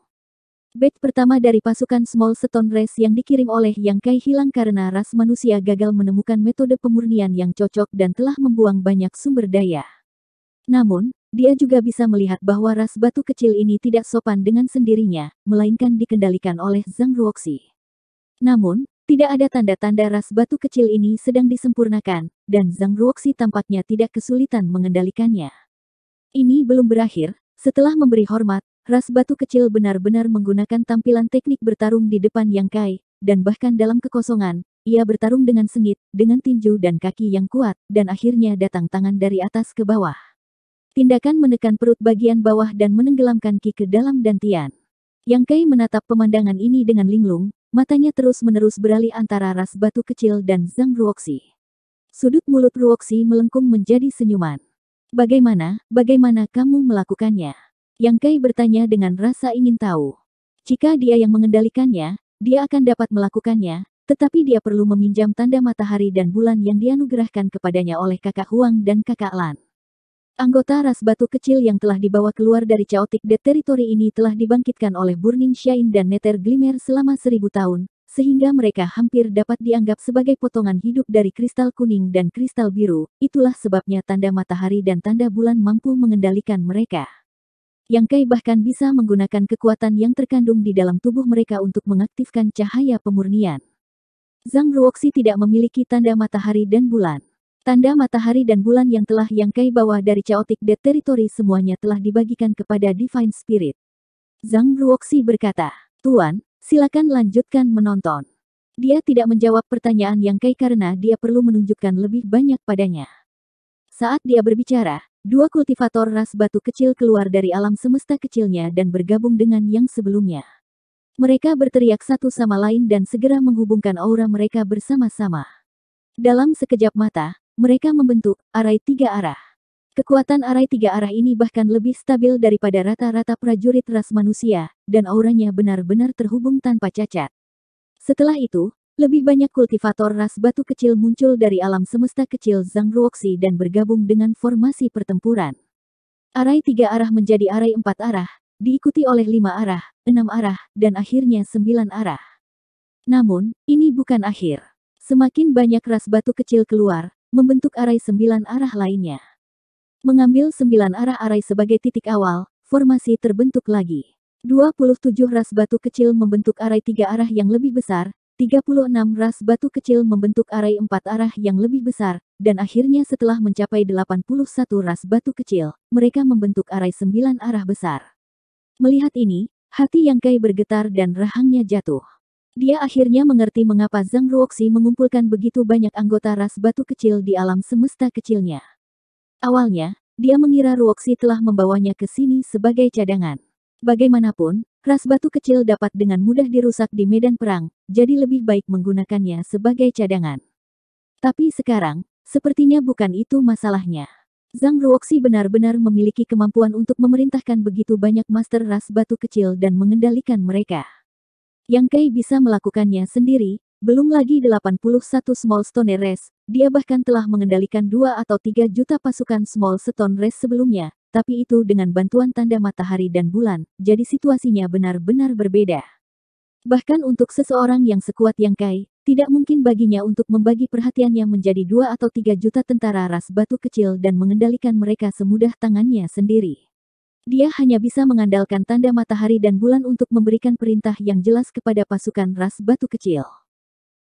Bet pertama dari pasukan Small Stone Race yang dikirim oleh Yang Kai hilang karena ras manusia gagal menemukan metode pemurnian yang cocok dan telah membuang banyak sumber daya. Namun, dia juga bisa melihat bahwa ras batu kecil ini tidak sopan dengan sendirinya, melainkan dikendalikan oleh Zhang Ruoxi. Namun, tidak ada tanda-tanda ras batu kecil ini sedang disempurnakan, dan Zhang Ruoxi tampaknya tidak kesulitan mengendalikannya. Ini belum berakhir, setelah memberi hormat, ras batu kecil benar-benar menggunakan tampilan teknik bertarung di depan yang kai, dan bahkan dalam kekosongan, ia bertarung dengan sengit, dengan tinju dan kaki yang kuat, dan akhirnya datang tangan dari atas ke bawah. Tindakan menekan perut bagian bawah dan menenggelamkan Ki ke dalam dantian. Yang Kai menatap pemandangan ini dengan linglung, matanya terus-menerus beralih antara ras batu kecil dan Zhang Ruoxi. Sudut mulut Ruoxi melengkung menjadi senyuman. Bagaimana, bagaimana kamu melakukannya? Yang Kai bertanya dengan rasa ingin tahu. Jika dia yang mengendalikannya, dia akan dapat melakukannya, tetapi dia perlu meminjam tanda matahari dan bulan yang dianugerahkan kepadanya oleh kakak Huang dan kakak Lan. Anggota ras batu kecil yang telah dibawa keluar dari chaotic dead Territory ini telah dibangkitkan oleh Burning Shine dan Nether Glimmer selama seribu tahun, sehingga mereka hampir dapat dianggap sebagai potongan hidup dari kristal kuning dan kristal biru, itulah sebabnya tanda matahari dan tanda bulan mampu mengendalikan mereka. Yang Kai bahkan bisa menggunakan kekuatan yang terkandung di dalam tubuh mereka untuk mengaktifkan cahaya pemurnian. Zhang Ruoxi tidak memiliki tanda matahari dan bulan. Tanda matahari dan bulan yang telah yang yangkai bawah dari chaotic dead territory semuanya telah dibagikan kepada Divine Spirit. Zhang Ruoxi berkata, Tuan, silakan lanjutkan menonton. Dia tidak menjawab pertanyaan yang kai karena dia perlu menunjukkan lebih banyak padanya. Saat dia berbicara, dua kultivator ras batu kecil keluar dari alam semesta kecilnya dan bergabung dengan yang sebelumnya. Mereka berteriak satu sama lain dan segera menghubungkan aura mereka bersama-sama. Dalam sekejap mata, mereka membentuk arai tiga arah. Kekuatan arai tiga arah ini bahkan lebih stabil daripada rata-rata prajurit ras manusia, dan auranya benar-benar terhubung tanpa cacat. Setelah itu, lebih banyak kultivator ras batu kecil muncul dari alam semesta kecil Zhang Ruoxi dan bergabung dengan formasi pertempuran. Arai tiga arah menjadi arai empat arah, diikuti oleh lima arah, enam arah, dan akhirnya sembilan arah. Namun, ini bukan akhir. Semakin banyak ras batu kecil keluar, membentuk arai sembilan arah lainnya. Mengambil sembilan arah arai sebagai titik awal, formasi terbentuk lagi. 27 ras batu kecil membentuk arai tiga arah yang lebih besar, 36 ras batu kecil membentuk arai empat arah yang lebih besar, dan akhirnya setelah mencapai 81 ras batu kecil, mereka membentuk arai sembilan arah besar. Melihat ini, hati Yang Kai bergetar dan rahangnya jatuh. Dia akhirnya mengerti mengapa Zhang Ruoxi mengumpulkan begitu banyak anggota ras batu kecil di alam semesta kecilnya. Awalnya, dia mengira Ruoxi telah membawanya ke sini sebagai cadangan. Bagaimanapun, ras batu kecil dapat dengan mudah dirusak di medan perang, jadi lebih baik menggunakannya sebagai cadangan. Tapi sekarang, sepertinya bukan itu masalahnya. Zhang Ruoxi benar-benar memiliki kemampuan untuk memerintahkan begitu banyak master ras batu kecil dan mengendalikan mereka yang Kei bisa melakukannya sendiri, belum lagi 81 Small Stone Res, dia bahkan telah mengendalikan dua atau tiga juta pasukan Small Stone Res sebelumnya, tapi itu dengan bantuan tanda matahari dan bulan, jadi situasinya benar-benar berbeda. Bahkan untuk seseorang yang sekuat yang Kai, tidak mungkin baginya untuk membagi perhatiannya menjadi dua atau tiga juta tentara ras batu kecil dan mengendalikan mereka semudah tangannya sendiri. Dia hanya bisa mengandalkan tanda matahari dan bulan untuk memberikan perintah yang jelas kepada pasukan ras batu kecil.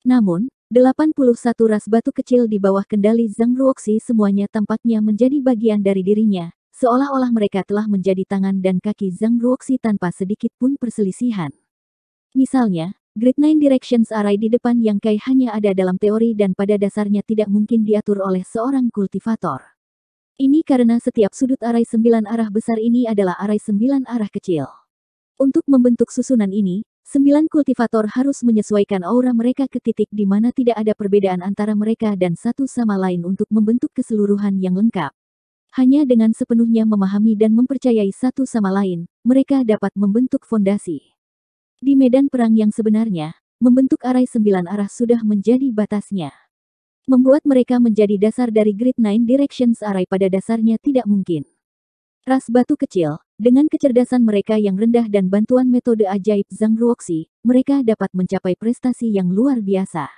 Namun, 81 ras batu kecil di bawah kendali Zhang Ruoxi semuanya tampaknya menjadi bagian dari dirinya, seolah-olah mereka telah menjadi tangan dan kaki Zhang Ruoxi tanpa sedikit pun perselisihan. Misalnya, Great Nine Directions Array di depan yang Kai hanya ada dalam teori dan pada dasarnya tidak mungkin diatur oleh seorang kultivator. Ini karena setiap sudut arai sembilan arah besar ini adalah arai sembilan arah kecil. Untuk membentuk susunan ini, sembilan kultivator harus menyesuaikan aura mereka ke titik di mana tidak ada perbedaan antara mereka dan satu sama lain untuk membentuk keseluruhan yang lengkap. Hanya dengan sepenuhnya memahami dan mempercayai satu sama lain, mereka dapat membentuk fondasi. Di medan perang yang sebenarnya, membentuk arai sembilan arah sudah menjadi batasnya membuat mereka menjadi dasar dari Grid Nine Directions Array pada dasarnya tidak mungkin. Ras batu kecil, dengan kecerdasan mereka yang rendah dan bantuan metode ajaib Zhang Ruoxi, mereka dapat mencapai prestasi yang luar biasa.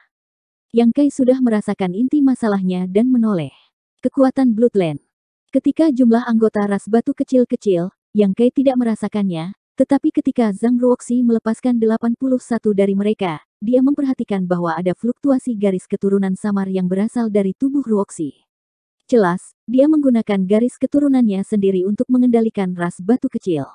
Yang Kai sudah merasakan inti masalahnya dan menoleh. Kekuatan Bloodland. Ketika jumlah anggota ras batu kecil-kecil, Yang Kai tidak merasakannya, tetapi ketika Zhang Ruoxi melepaskan 81 dari mereka, dia memperhatikan bahwa ada fluktuasi garis keturunan samar yang berasal dari tubuh Ruoxi. Jelas, dia menggunakan garis keturunannya sendiri untuk mengendalikan ras batu kecil.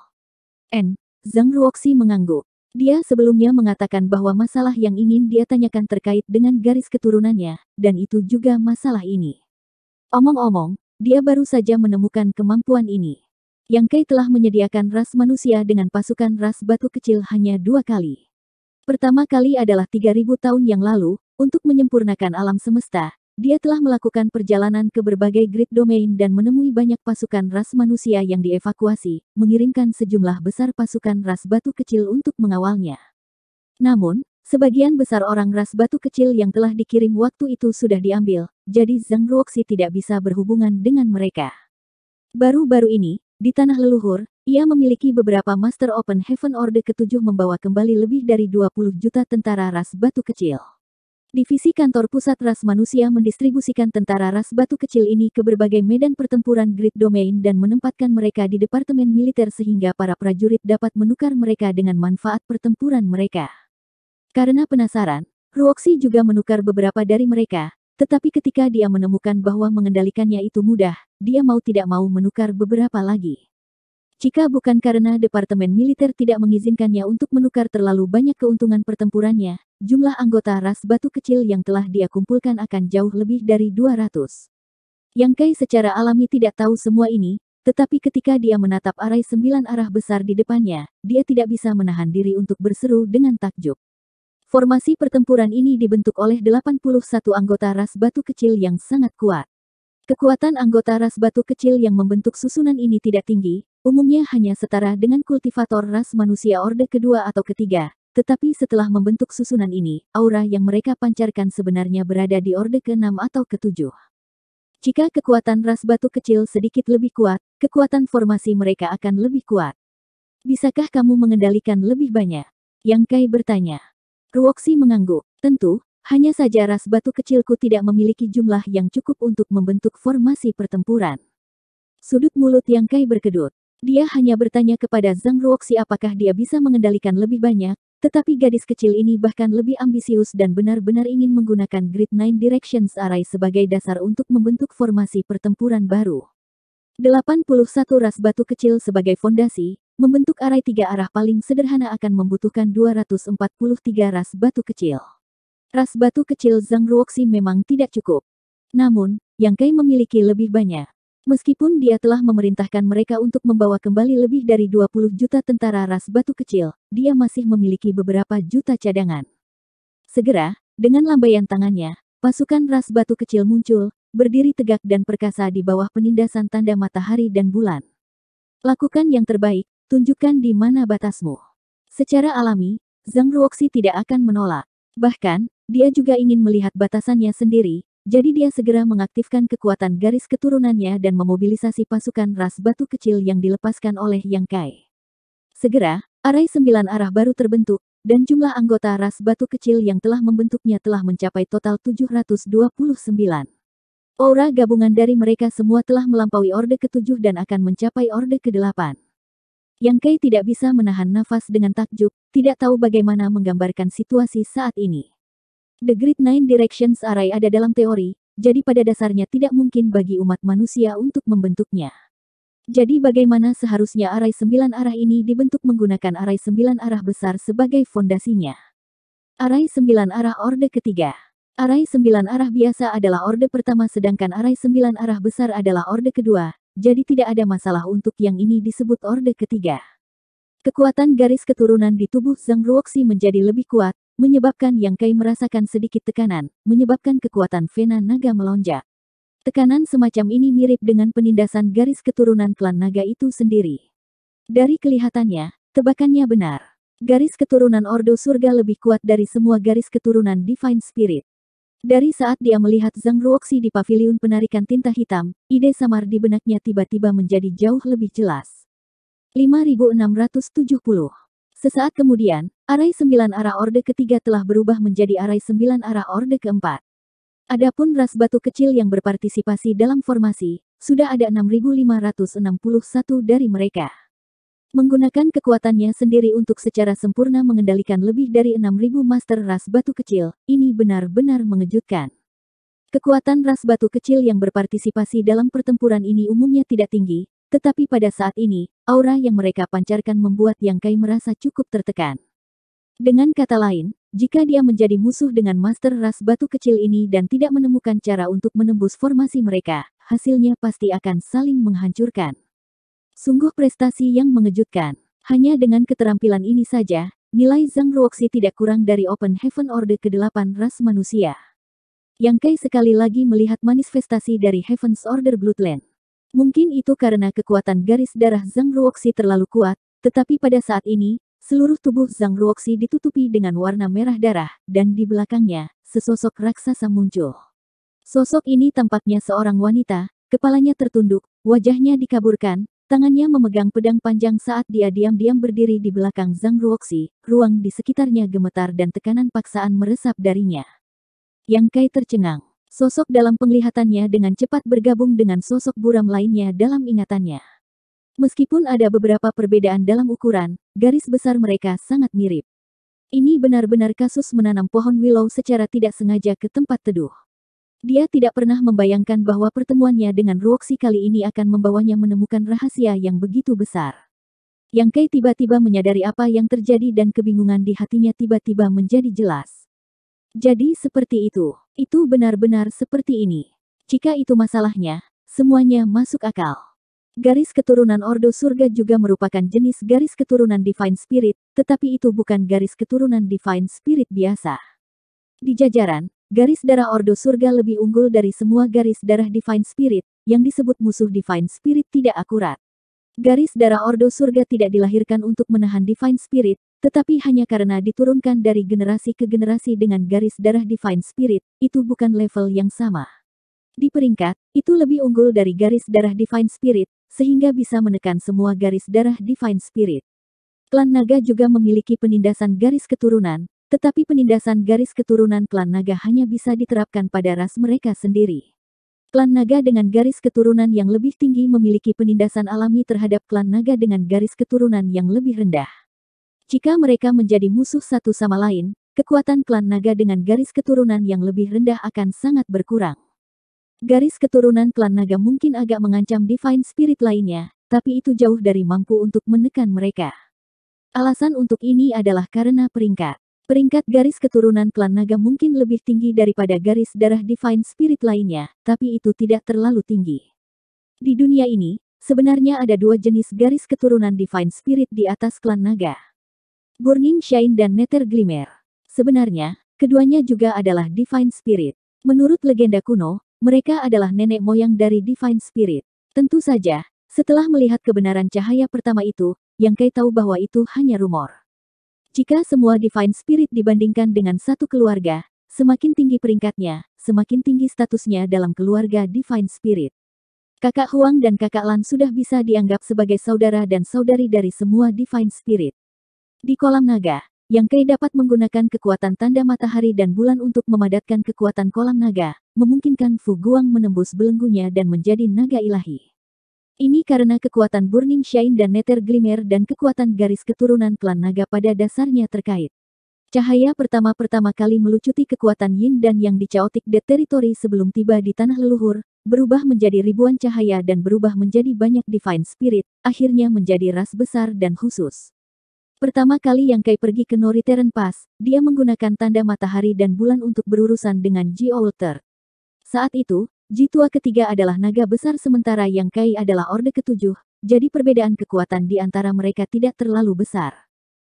N. Zhang Ruoxi mengangguk. Dia sebelumnya mengatakan bahwa masalah yang ingin dia tanyakan terkait dengan garis keturunannya, dan itu juga masalah ini. Omong-omong, dia baru saja menemukan kemampuan ini. Yang Kei telah menyediakan ras manusia dengan pasukan ras batu kecil hanya dua kali. Pertama kali adalah 3000 tahun yang lalu, untuk menyempurnakan alam semesta, dia telah melakukan perjalanan ke berbagai grid domain dan menemui banyak pasukan ras manusia yang dievakuasi, mengirimkan sejumlah besar pasukan ras batu kecil untuk mengawalnya. Namun, Sebagian besar orang ras batu kecil yang telah dikirim waktu itu sudah diambil, jadi Zhang Ruoxi tidak bisa berhubungan dengan mereka. Baru-baru ini, di tanah leluhur, ia memiliki beberapa Master Open Heaven Order ketujuh membawa kembali lebih dari 20 juta tentara ras batu kecil. Divisi kantor pusat ras manusia mendistribusikan tentara ras batu kecil ini ke berbagai medan pertempuran grid domain dan menempatkan mereka di departemen militer sehingga para prajurit dapat menukar mereka dengan manfaat pertempuran mereka. Karena penasaran, Ruoxi juga menukar beberapa dari mereka, tetapi ketika dia menemukan bahwa mengendalikannya itu mudah, dia mau tidak mau menukar beberapa lagi. Jika bukan karena Departemen Militer tidak mengizinkannya untuk menukar terlalu banyak keuntungan pertempurannya, jumlah anggota ras batu kecil yang telah dia kumpulkan akan jauh lebih dari 200. Yang Kai secara alami tidak tahu semua ini, tetapi ketika dia menatap arai sembilan arah besar di depannya, dia tidak bisa menahan diri untuk berseru dengan takjub. Formasi pertempuran ini dibentuk oleh 81 anggota ras batu kecil yang sangat kuat. Kekuatan anggota ras batu kecil yang membentuk susunan ini tidak tinggi, umumnya hanya setara dengan kultivator ras manusia orde kedua atau ketiga. Tetapi setelah membentuk susunan ini, aura yang mereka pancarkan sebenarnya berada di orde ke-6 atau ke-7. Jika kekuatan ras batu kecil sedikit lebih kuat, kekuatan formasi mereka akan lebih kuat. Bisakah kamu mengendalikan lebih banyak? Yang Kai bertanya. Ruoxi mengangguk. Tentu, hanya saja ras batu kecilku tidak memiliki jumlah yang cukup untuk membentuk formasi pertempuran. Sudut mulut yang Kai berkedut. Dia hanya bertanya kepada Zhang Ruoxi apakah dia bisa mengendalikan lebih banyak, tetapi gadis kecil ini bahkan lebih ambisius dan benar-benar ingin menggunakan Grid Nine Directions Array sebagai dasar untuk membentuk formasi pertempuran baru. 81 ras batu kecil sebagai fondasi, membentuk array tiga arah paling sederhana akan membutuhkan 243 ras batu kecil. Ras batu kecil Zhang Ruoxi memang tidak cukup. Namun, Yang Kai memiliki lebih banyak. Meskipun dia telah memerintahkan mereka untuk membawa kembali lebih dari 20 juta tentara ras batu kecil, dia masih memiliki beberapa juta cadangan. Segera, dengan lambaian tangannya, pasukan ras batu kecil muncul, berdiri tegak dan perkasa di bawah penindasan tanda matahari dan bulan. Lakukan yang terbaik, tunjukkan di mana batasmu. Secara alami, Zhang Ruoxi tidak akan menolak. Bahkan, dia juga ingin melihat batasannya sendiri, jadi dia segera mengaktifkan kekuatan garis keturunannya dan memobilisasi pasukan ras batu kecil yang dilepaskan oleh Yang Kai. Segera, arai sembilan arah baru terbentuk, dan jumlah anggota ras batu kecil yang telah membentuknya telah mencapai total 729. Aura gabungan dari mereka semua telah melampaui Orde ke-7 dan akan mencapai Orde ke-8. Yang Kei tidak bisa menahan nafas dengan takjub, tidak tahu bagaimana menggambarkan situasi saat ini. The Great Nine Directions Array ada dalam teori, jadi pada dasarnya tidak mungkin bagi umat manusia untuk membentuknya. Jadi bagaimana seharusnya array sembilan arah ini dibentuk menggunakan array sembilan arah besar sebagai fondasinya. Array sembilan arah orde ketiga. array sembilan arah biasa adalah orde pertama sedangkan array sembilan arah besar adalah orde kedua, jadi tidak ada masalah untuk yang ini disebut Orde Ketiga. Kekuatan garis keturunan di tubuh Zhang Ruoxi menjadi lebih kuat, menyebabkan Yang Kai merasakan sedikit tekanan, menyebabkan kekuatan Vena Naga melonjak. Tekanan semacam ini mirip dengan penindasan garis keturunan klan naga itu sendiri. Dari kelihatannya, tebakannya benar. Garis keturunan Ordo Surga lebih kuat dari semua garis keturunan Divine Spirit. Dari saat dia melihat Zhang Ruoxi di paviliun penarikan tinta hitam, ide samar di benaknya tiba-tiba menjadi jauh lebih jelas. 5670 Sesaat kemudian, arai sembilan arah orde ketiga telah berubah menjadi arai sembilan arah orde keempat. Adapun ras batu kecil yang berpartisipasi dalam formasi, sudah ada 6561 dari mereka menggunakan kekuatannya sendiri untuk secara sempurna mengendalikan lebih dari 6.000 master ras batu kecil, ini benar-benar mengejutkan. Kekuatan ras batu kecil yang berpartisipasi dalam pertempuran ini umumnya tidak tinggi, tetapi pada saat ini, aura yang mereka pancarkan membuat Yang Kai merasa cukup tertekan. Dengan kata lain, jika dia menjadi musuh dengan master ras batu kecil ini dan tidak menemukan cara untuk menembus formasi mereka, hasilnya pasti akan saling menghancurkan. Sungguh prestasi yang mengejutkan. Hanya dengan keterampilan ini saja, nilai Zhang Ruoxi tidak kurang dari Open Heaven Order ke-8 ras manusia. Yang Kai sekali lagi melihat manifestasi dari Heaven's Order Bloodland. Mungkin itu karena kekuatan garis darah Zhang Ruoxi terlalu kuat, tetapi pada saat ini, seluruh tubuh Zhang Ruoxi ditutupi dengan warna merah darah, dan di belakangnya, sesosok raksasa muncul. Sosok ini tampaknya seorang wanita, kepalanya tertunduk, wajahnya dikaburkan, Tangannya memegang pedang panjang saat dia diam-diam berdiri di belakang Zhang Ruoxi, ruang di sekitarnya gemetar dan tekanan paksaan meresap darinya. Yang Kai tercengang, sosok dalam penglihatannya dengan cepat bergabung dengan sosok buram lainnya dalam ingatannya. Meskipun ada beberapa perbedaan dalam ukuran, garis besar mereka sangat mirip. Ini benar-benar kasus menanam pohon willow secara tidak sengaja ke tempat teduh. Dia tidak pernah membayangkan bahwa pertemuannya dengan Ruoxi kali ini akan membawanya menemukan rahasia yang begitu besar. Yang Kei tiba-tiba menyadari apa yang terjadi dan kebingungan di hatinya tiba-tiba menjadi jelas. Jadi seperti itu. Itu benar-benar seperti ini. Jika itu masalahnya, semuanya masuk akal. Garis keturunan Ordo Surga juga merupakan jenis garis keturunan Divine Spirit, tetapi itu bukan garis keturunan Divine Spirit biasa. Di jajaran, Garis darah Ordo Surga lebih unggul dari semua garis darah Divine Spirit, yang disebut musuh Divine Spirit tidak akurat. Garis darah Ordo Surga tidak dilahirkan untuk menahan Divine Spirit, tetapi hanya karena diturunkan dari generasi ke generasi dengan garis darah Divine Spirit, itu bukan level yang sama. Di peringkat, itu lebih unggul dari garis darah Divine Spirit, sehingga bisa menekan semua garis darah Divine Spirit. Klan Naga juga memiliki penindasan garis keturunan, tetapi penindasan garis keturunan klan naga hanya bisa diterapkan pada ras mereka sendiri. Klan naga dengan garis keturunan yang lebih tinggi memiliki penindasan alami terhadap klan naga dengan garis keturunan yang lebih rendah. Jika mereka menjadi musuh satu sama lain, kekuatan klan naga dengan garis keturunan yang lebih rendah akan sangat berkurang. Garis keturunan klan naga mungkin agak mengancam divine spirit lainnya, tapi itu jauh dari mampu untuk menekan mereka. Alasan untuk ini adalah karena peringkat Peringkat garis keturunan klan naga mungkin lebih tinggi daripada garis darah divine spirit lainnya, tapi itu tidak terlalu tinggi. Di dunia ini, sebenarnya ada dua jenis garis keturunan divine spirit di atas klan naga. Burning Shine dan Nether Glimmer. Sebenarnya, keduanya juga adalah divine spirit. Menurut legenda kuno, mereka adalah nenek moyang dari divine spirit. Tentu saja, setelah melihat kebenaran cahaya pertama itu, yang Kai tahu bahwa itu hanya rumor. Jika semua Divine Spirit dibandingkan dengan satu keluarga, semakin tinggi peringkatnya, semakin tinggi statusnya dalam keluarga Divine Spirit. Kakak Huang dan kakak Lan sudah bisa dianggap sebagai saudara dan saudari dari semua Divine Spirit. Di kolam naga, yang Kei dapat menggunakan kekuatan tanda matahari dan bulan untuk memadatkan kekuatan kolam naga, memungkinkan Fu Guang menembus belenggunya dan menjadi naga ilahi. Ini karena kekuatan Burning Shine dan Nether Glimmer dan kekuatan garis keturunan klan naga pada dasarnya terkait. Cahaya pertama-pertama kali melucuti kekuatan Yin dan Yang di Chaotic Dead Territory sebelum tiba di tanah leluhur, berubah menjadi ribuan cahaya dan berubah menjadi banyak Divine Spirit, akhirnya menjadi ras besar dan khusus. Pertama kali Yang Kai pergi ke Noriteren Pass, dia menggunakan tanda matahari dan bulan untuk berurusan dengan Geoulter. Saat itu, Jitua ketiga adalah naga besar sementara yang Kai adalah orde ketujuh, jadi perbedaan kekuatan di antara mereka tidak terlalu besar.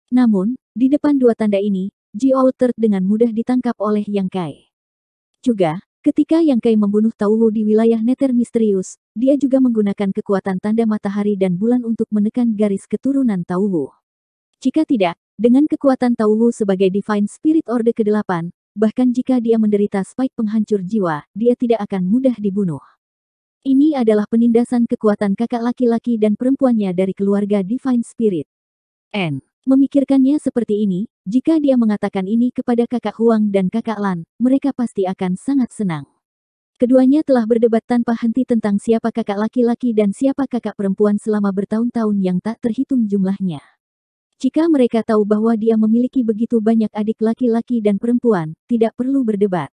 Namun, di depan dua tanda ini, Jiao Third dengan mudah ditangkap oleh Yang Kai. Juga, ketika Yang Kai membunuh Tauhu di wilayah Netter Misterius, dia juga menggunakan kekuatan tanda matahari dan bulan untuk menekan garis keturunan Tauhu. Jika tidak, dengan kekuatan Tauhu sebagai Divine Spirit Order ke-8, Bahkan jika dia menderita spike penghancur jiwa, dia tidak akan mudah dibunuh. Ini adalah penindasan kekuatan kakak laki-laki dan perempuannya dari keluarga Divine Spirit. N. Memikirkannya seperti ini, jika dia mengatakan ini kepada kakak Huang dan kakak Lan, mereka pasti akan sangat senang. Keduanya telah berdebat tanpa henti tentang siapa kakak laki-laki dan siapa kakak perempuan selama bertahun-tahun yang tak terhitung jumlahnya. Jika mereka tahu bahwa dia memiliki begitu banyak adik laki-laki dan perempuan, tidak perlu berdebat.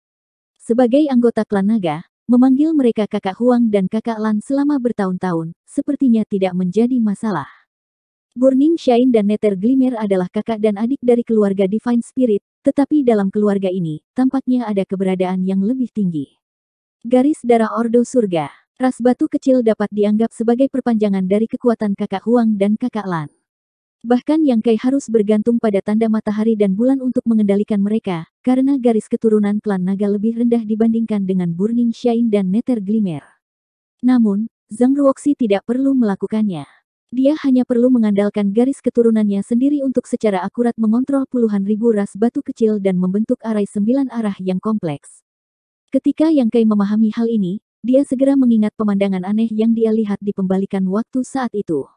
Sebagai anggota klan naga, memanggil mereka kakak Huang dan kakak Lan selama bertahun-tahun, sepertinya tidak menjadi masalah. Burning Shine dan Nether Glimmer adalah kakak dan adik dari keluarga Divine Spirit, tetapi dalam keluarga ini, tampaknya ada keberadaan yang lebih tinggi. Garis darah Ordo Surga, ras batu kecil dapat dianggap sebagai perpanjangan dari kekuatan kakak Huang dan kakak Lan. Bahkan Yang Kai harus bergantung pada tanda matahari dan bulan untuk mengendalikan mereka, karena garis keturunan klan naga lebih rendah dibandingkan dengan Burning Shine dan Nether Glimmer. Namun, Zhang Ruoxi tidak perlu melakukannya. Dia hanya perlu mengandalkan garis keturunannya sendiri untuk secara akurat mengontrol puluhan ribu ras batu kecil dan membentuk arai sembilan arah yang kompleks. Ketika Yang Kai memahami hal ini, dia segera mengingat pemandangan aneh yang dia lihat di pembalikan waktu saat itu.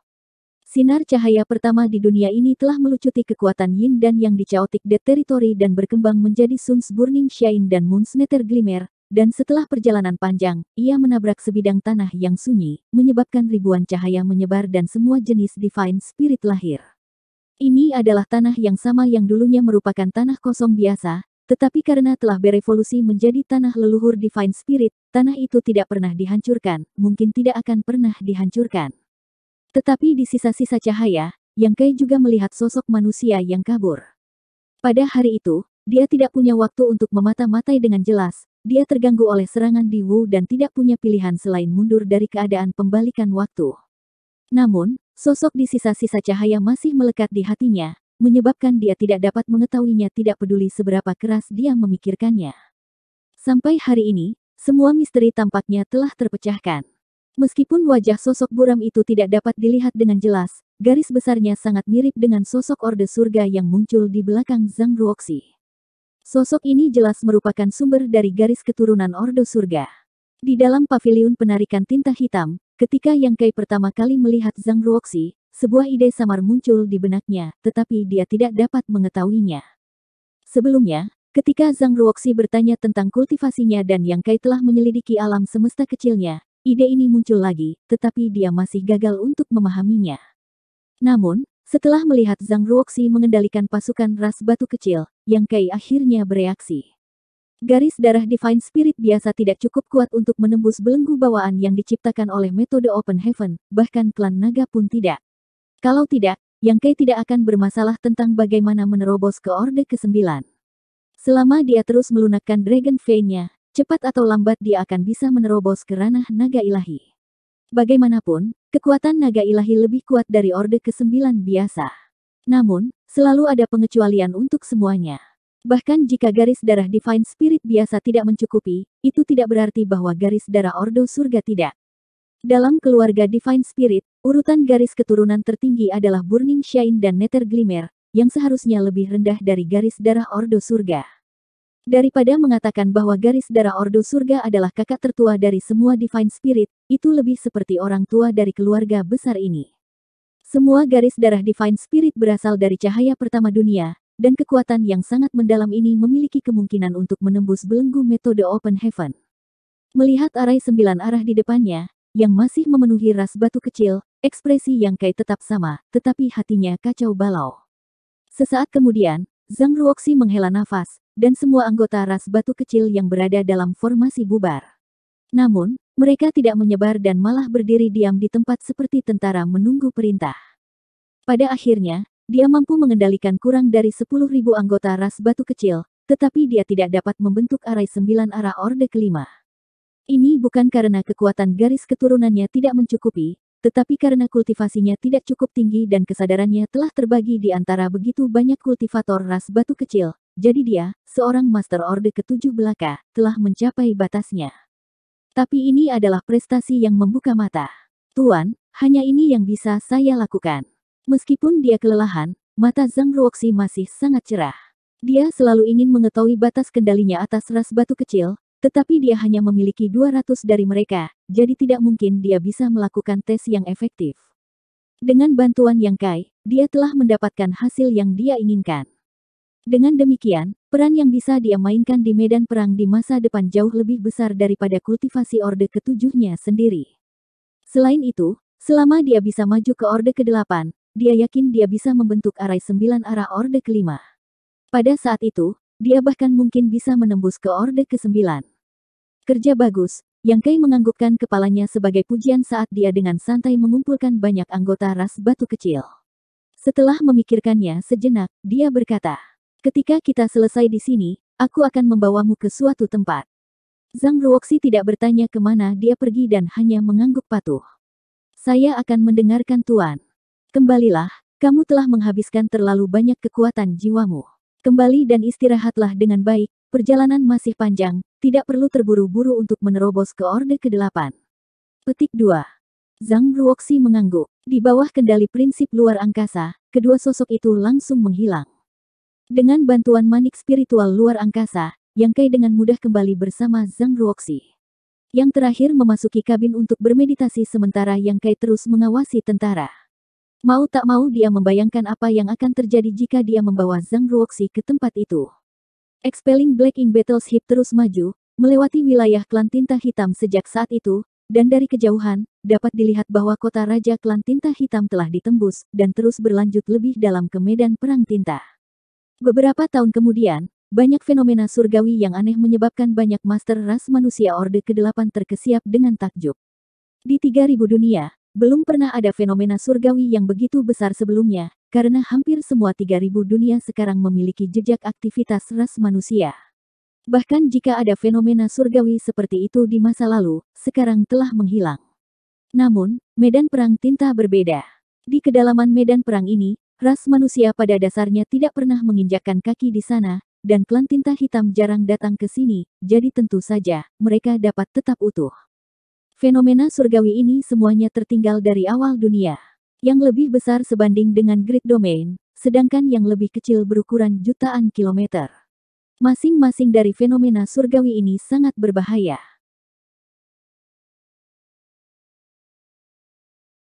Sinar cahaya pertama di dunia ini telah melucuti kekuatan Yin dan Yang di Chaotic Death Territory dan berkembang menjadi Suns Burning Shine dan Nether Glimmer, dan setelah perjalanan panjang, ia menabrak sebidang tanah yang sunyi, menyebabkan ribuan cahaya menyebar dan semua jenis Divine Spirit lahir. Ini adalah tanah yang sama yang dulunya merupakan tanah kosong biasa, tetapi karena telah berevolusi menjadi tanah leluhur Divine Spirit, tanah itu tidak pernah dihancurkan, mungkin tidak akan pernah dihancurkan. Tetapi di sisa-sisa cahaya, Yang Kai juga melihat sosok manusia yang kabur. Pada hari itu, dia tidak punya waktu untuk memata-matai dengan jelas, dia terganggu oleh serangan di Wu dan tidak punya pilihan selain mundur dari keadaan pembalikan waktu. Namun, sosok di sisa-sisa cahaya masih melekat di hatinya, menyebabkan dia tidak dapat mengetahuinya tidak peduli seberapa keras dia memikirkannya. Sampai hari ini, semua misteri tampaknya telah terpecahkan. Meskipun wajah sosok buram itu tidak dapat dilihat dengan jelas, garis besarnya sangat mirip dengan sosok Orde Surga yang muncul di belakang Zhang Ruoxi. Sosok ini jelas merupakan sumber dari garis keturunan Ordo Surga. Di dalam paviliun penarikan tinta hitam, ketika Yang Kai pertama kali melihat Zhang Ruoxi, sebuah ide samar muncul di benaknya, tetapi dia tidak dapat mengetahuinya. Sebelumnya, Ketika Zhang Ruoxi bertanya tentang kultivasinya dan Yang Kai telah menyelidiki alam semesta kecilnya, Ide ini muncul lagi, tetapi dia masih gagal untuk memahaminya. Namun, setelah melihat Zhang Ruoxi mengendalikan pasukan ras batu kecil, Yang Kai akhirnya bereaksi. Garis darah Divine Spirit biasa tidak cukup kuat untuk menembus belenggu bawaan yang diciptakan oleh metode Open Heaven, bahkan klan naga pun tidak. Kalau tidak, Yang Kai tidak akan bermasalah tentang bagaimana menerobos ke Orde ke-9. Selama dia terus melunakkan Dragon Vein-nya, cepat atau lambat dia akan bisa menerobos ke ranah naga ilahi. Bagaimanapun, kekuatan naga ilahi lebih kuat dari Orde ke-9 biasa. Namun, selalu ada pengecualian untuk semuanya. Bahkan jika garis darah Divine Spirit biasa tidak mencukupi, itu tidak berarti bahwa garis darah Ordo Surga tidak. Dalam keluarga Divine Spirit, urutan garis keturunan tertinggi adalah Burning Shine dan Nether Glimmer, yang seharusnya lebih rendah dari garis darah Ordo Surga. Daripada mengatakan bahwa garis darah Ordo Surga adalah kakak tertua dari semua Divine Spirit, itu lebih seperti orang tua dari keluarga besar ini. Semua garis darah Divine Spirit berasal dari cahaya pertama dunia, dan kekuatan yang sangat mendalam ini memiliki kemungkinan untuk menembus belenggu metode Open Heaven. Melihat arai sembilan arah di depannya, yang masih memenuhi ras batu kecil, ekspresi yang Kai tetap sama, tetapi hatinya kacau balau. Sesaat kemudian, Zhang Ruoxi menghela nafas, dan semua anggota ras batu kecil yang berada dalam formasi bubar. Namun, mereka tidak menyebar dan malah berdiri diam di tempat seperti tentara menunggu perintah. Pada akhirnya, dia mampu mengendalikan kurang dari 10.000 anggota ras batu kecil, tetapi dia tidak dapat membentuk arai sembilan arah Orde Kelima. Ini bukan karena kekuatan garis keturunannya tidak mencukupi, tetapi karena kultivasinya tidak cukup tinggi dan kesadarannya telah terbagi di antara begitu banyak kultivator ras batu kecil, jadi dia, seorang Master Orde ketujuh belaka, telah mencapai batasnya. Tapi ini adalah prestasi yang membuka mata. Tuan, hanya ini yang bisa saya lakukan. Meskipun dia kelelahan, mata Zhang Ruoxi masih sangat cerah. Dia selalu ingin mengetahui batas kendalinya atas ras batu kecil, tetapi dia hanya memiliki 200 dari mereka, jadi tidak mungkin dia bisa melakukan tes yang efektif. Dengan bantuan Yang Kai, dia telah mendapatkan hasil yang dia inginkan. Dengan demikian, peran yang bisa dia mainkan di medan perang di masa depan jauh lebih besar daripada kultivasi Orde ketujuhnya sendiri. Selain itu, selama dia bisa maju ke Orde kedelapan, dia yakin dia bisa membentuk arai sembilan arah Orde kelima. Pada saat itu, dia bahkan mungkin bisa menembus ke Orde kesembilan. Kerja bagus, yang Kai menganggukkan kepalanya sebagai pujian saat dia dengan santai mengumpulkan banyak anggota ras batu kecil. Setelah memikirkannya sejenak, dia berkata, Ketika kita selesai di sini, aku akan membawamu ke suatu tempat. Zhang Ruoxi tidak bertanya kemana dia pergi dan hanya mengangguk patuh. Saya akan mendengarkan Tuan. Kembalilah, kamu telah menghabiskan terlalu banyak kekuatan jiwamu. Kembali dan istirahatlah dengan baik, perjalanan masih panjang, tidak perlu terburu-buru untuk menerobos ke Orde ke-8. Petik 2. Zhang Ruoxi mengangguk. Di bawah kendali prinsip luar angkasa, kedua sosok itu langsung menghilang. Dengan bantuan manik spiritual luar angkasa, Yang Kai dengan mudah kembali bersama Zhang Ruoxi. Yang terakhir memasuki kabin untuk bermeditasi sementara Yang Kai terus mengawasi tentara. Mau tak mau dia membayangkan apa yang akan terjadi jika dia membawa Zhang Ruoxi ke tempat itu. Expelling Black Ink Battles Hip terus maju, melewati wilayah klan tinta hitam sejak saat itu, dan dari kejauhan, dapat dilihat bahwa kota Raja Klan Tinta Hitam telah ditembus dan terus berlanjut lebih dalam ke medan perang tinta. Beberapa tahun kemudian, banyak fenomena surgawi yang aneh menyebabkan banyak master ras manusia Orde ke-8 terkesiap dengan takjub. Di 3000 dunia, belum pernah ada fenomena surgawi yang begitu besar sebelumnya, karena hampir semua 3000 dunia sekarang memiliki jejak aktivitas ras manusia. Bahkan jika ada fenomena surgawi seperti itu di masa lalu, sekarang telah menghilang. Namun, medan perang tinta berbeda. Di kedalaman medan perang ini, Ras manusia pada dasarnya tidak pernah menginjakkan kaki di sana, dan klan tinta hitam jarang datang ke sini, jadi tentu saja, mereka dapat tetap utuh. Fenomena surgawi ini semuanya tertinggal dari awal dunia. Yang lebih besar sebanding dengan grid domain, sedangkan yang lebih kecil berukuran jutaan kilometer. Masing-masing dari fenomena surgawi ini sangat berbahaya.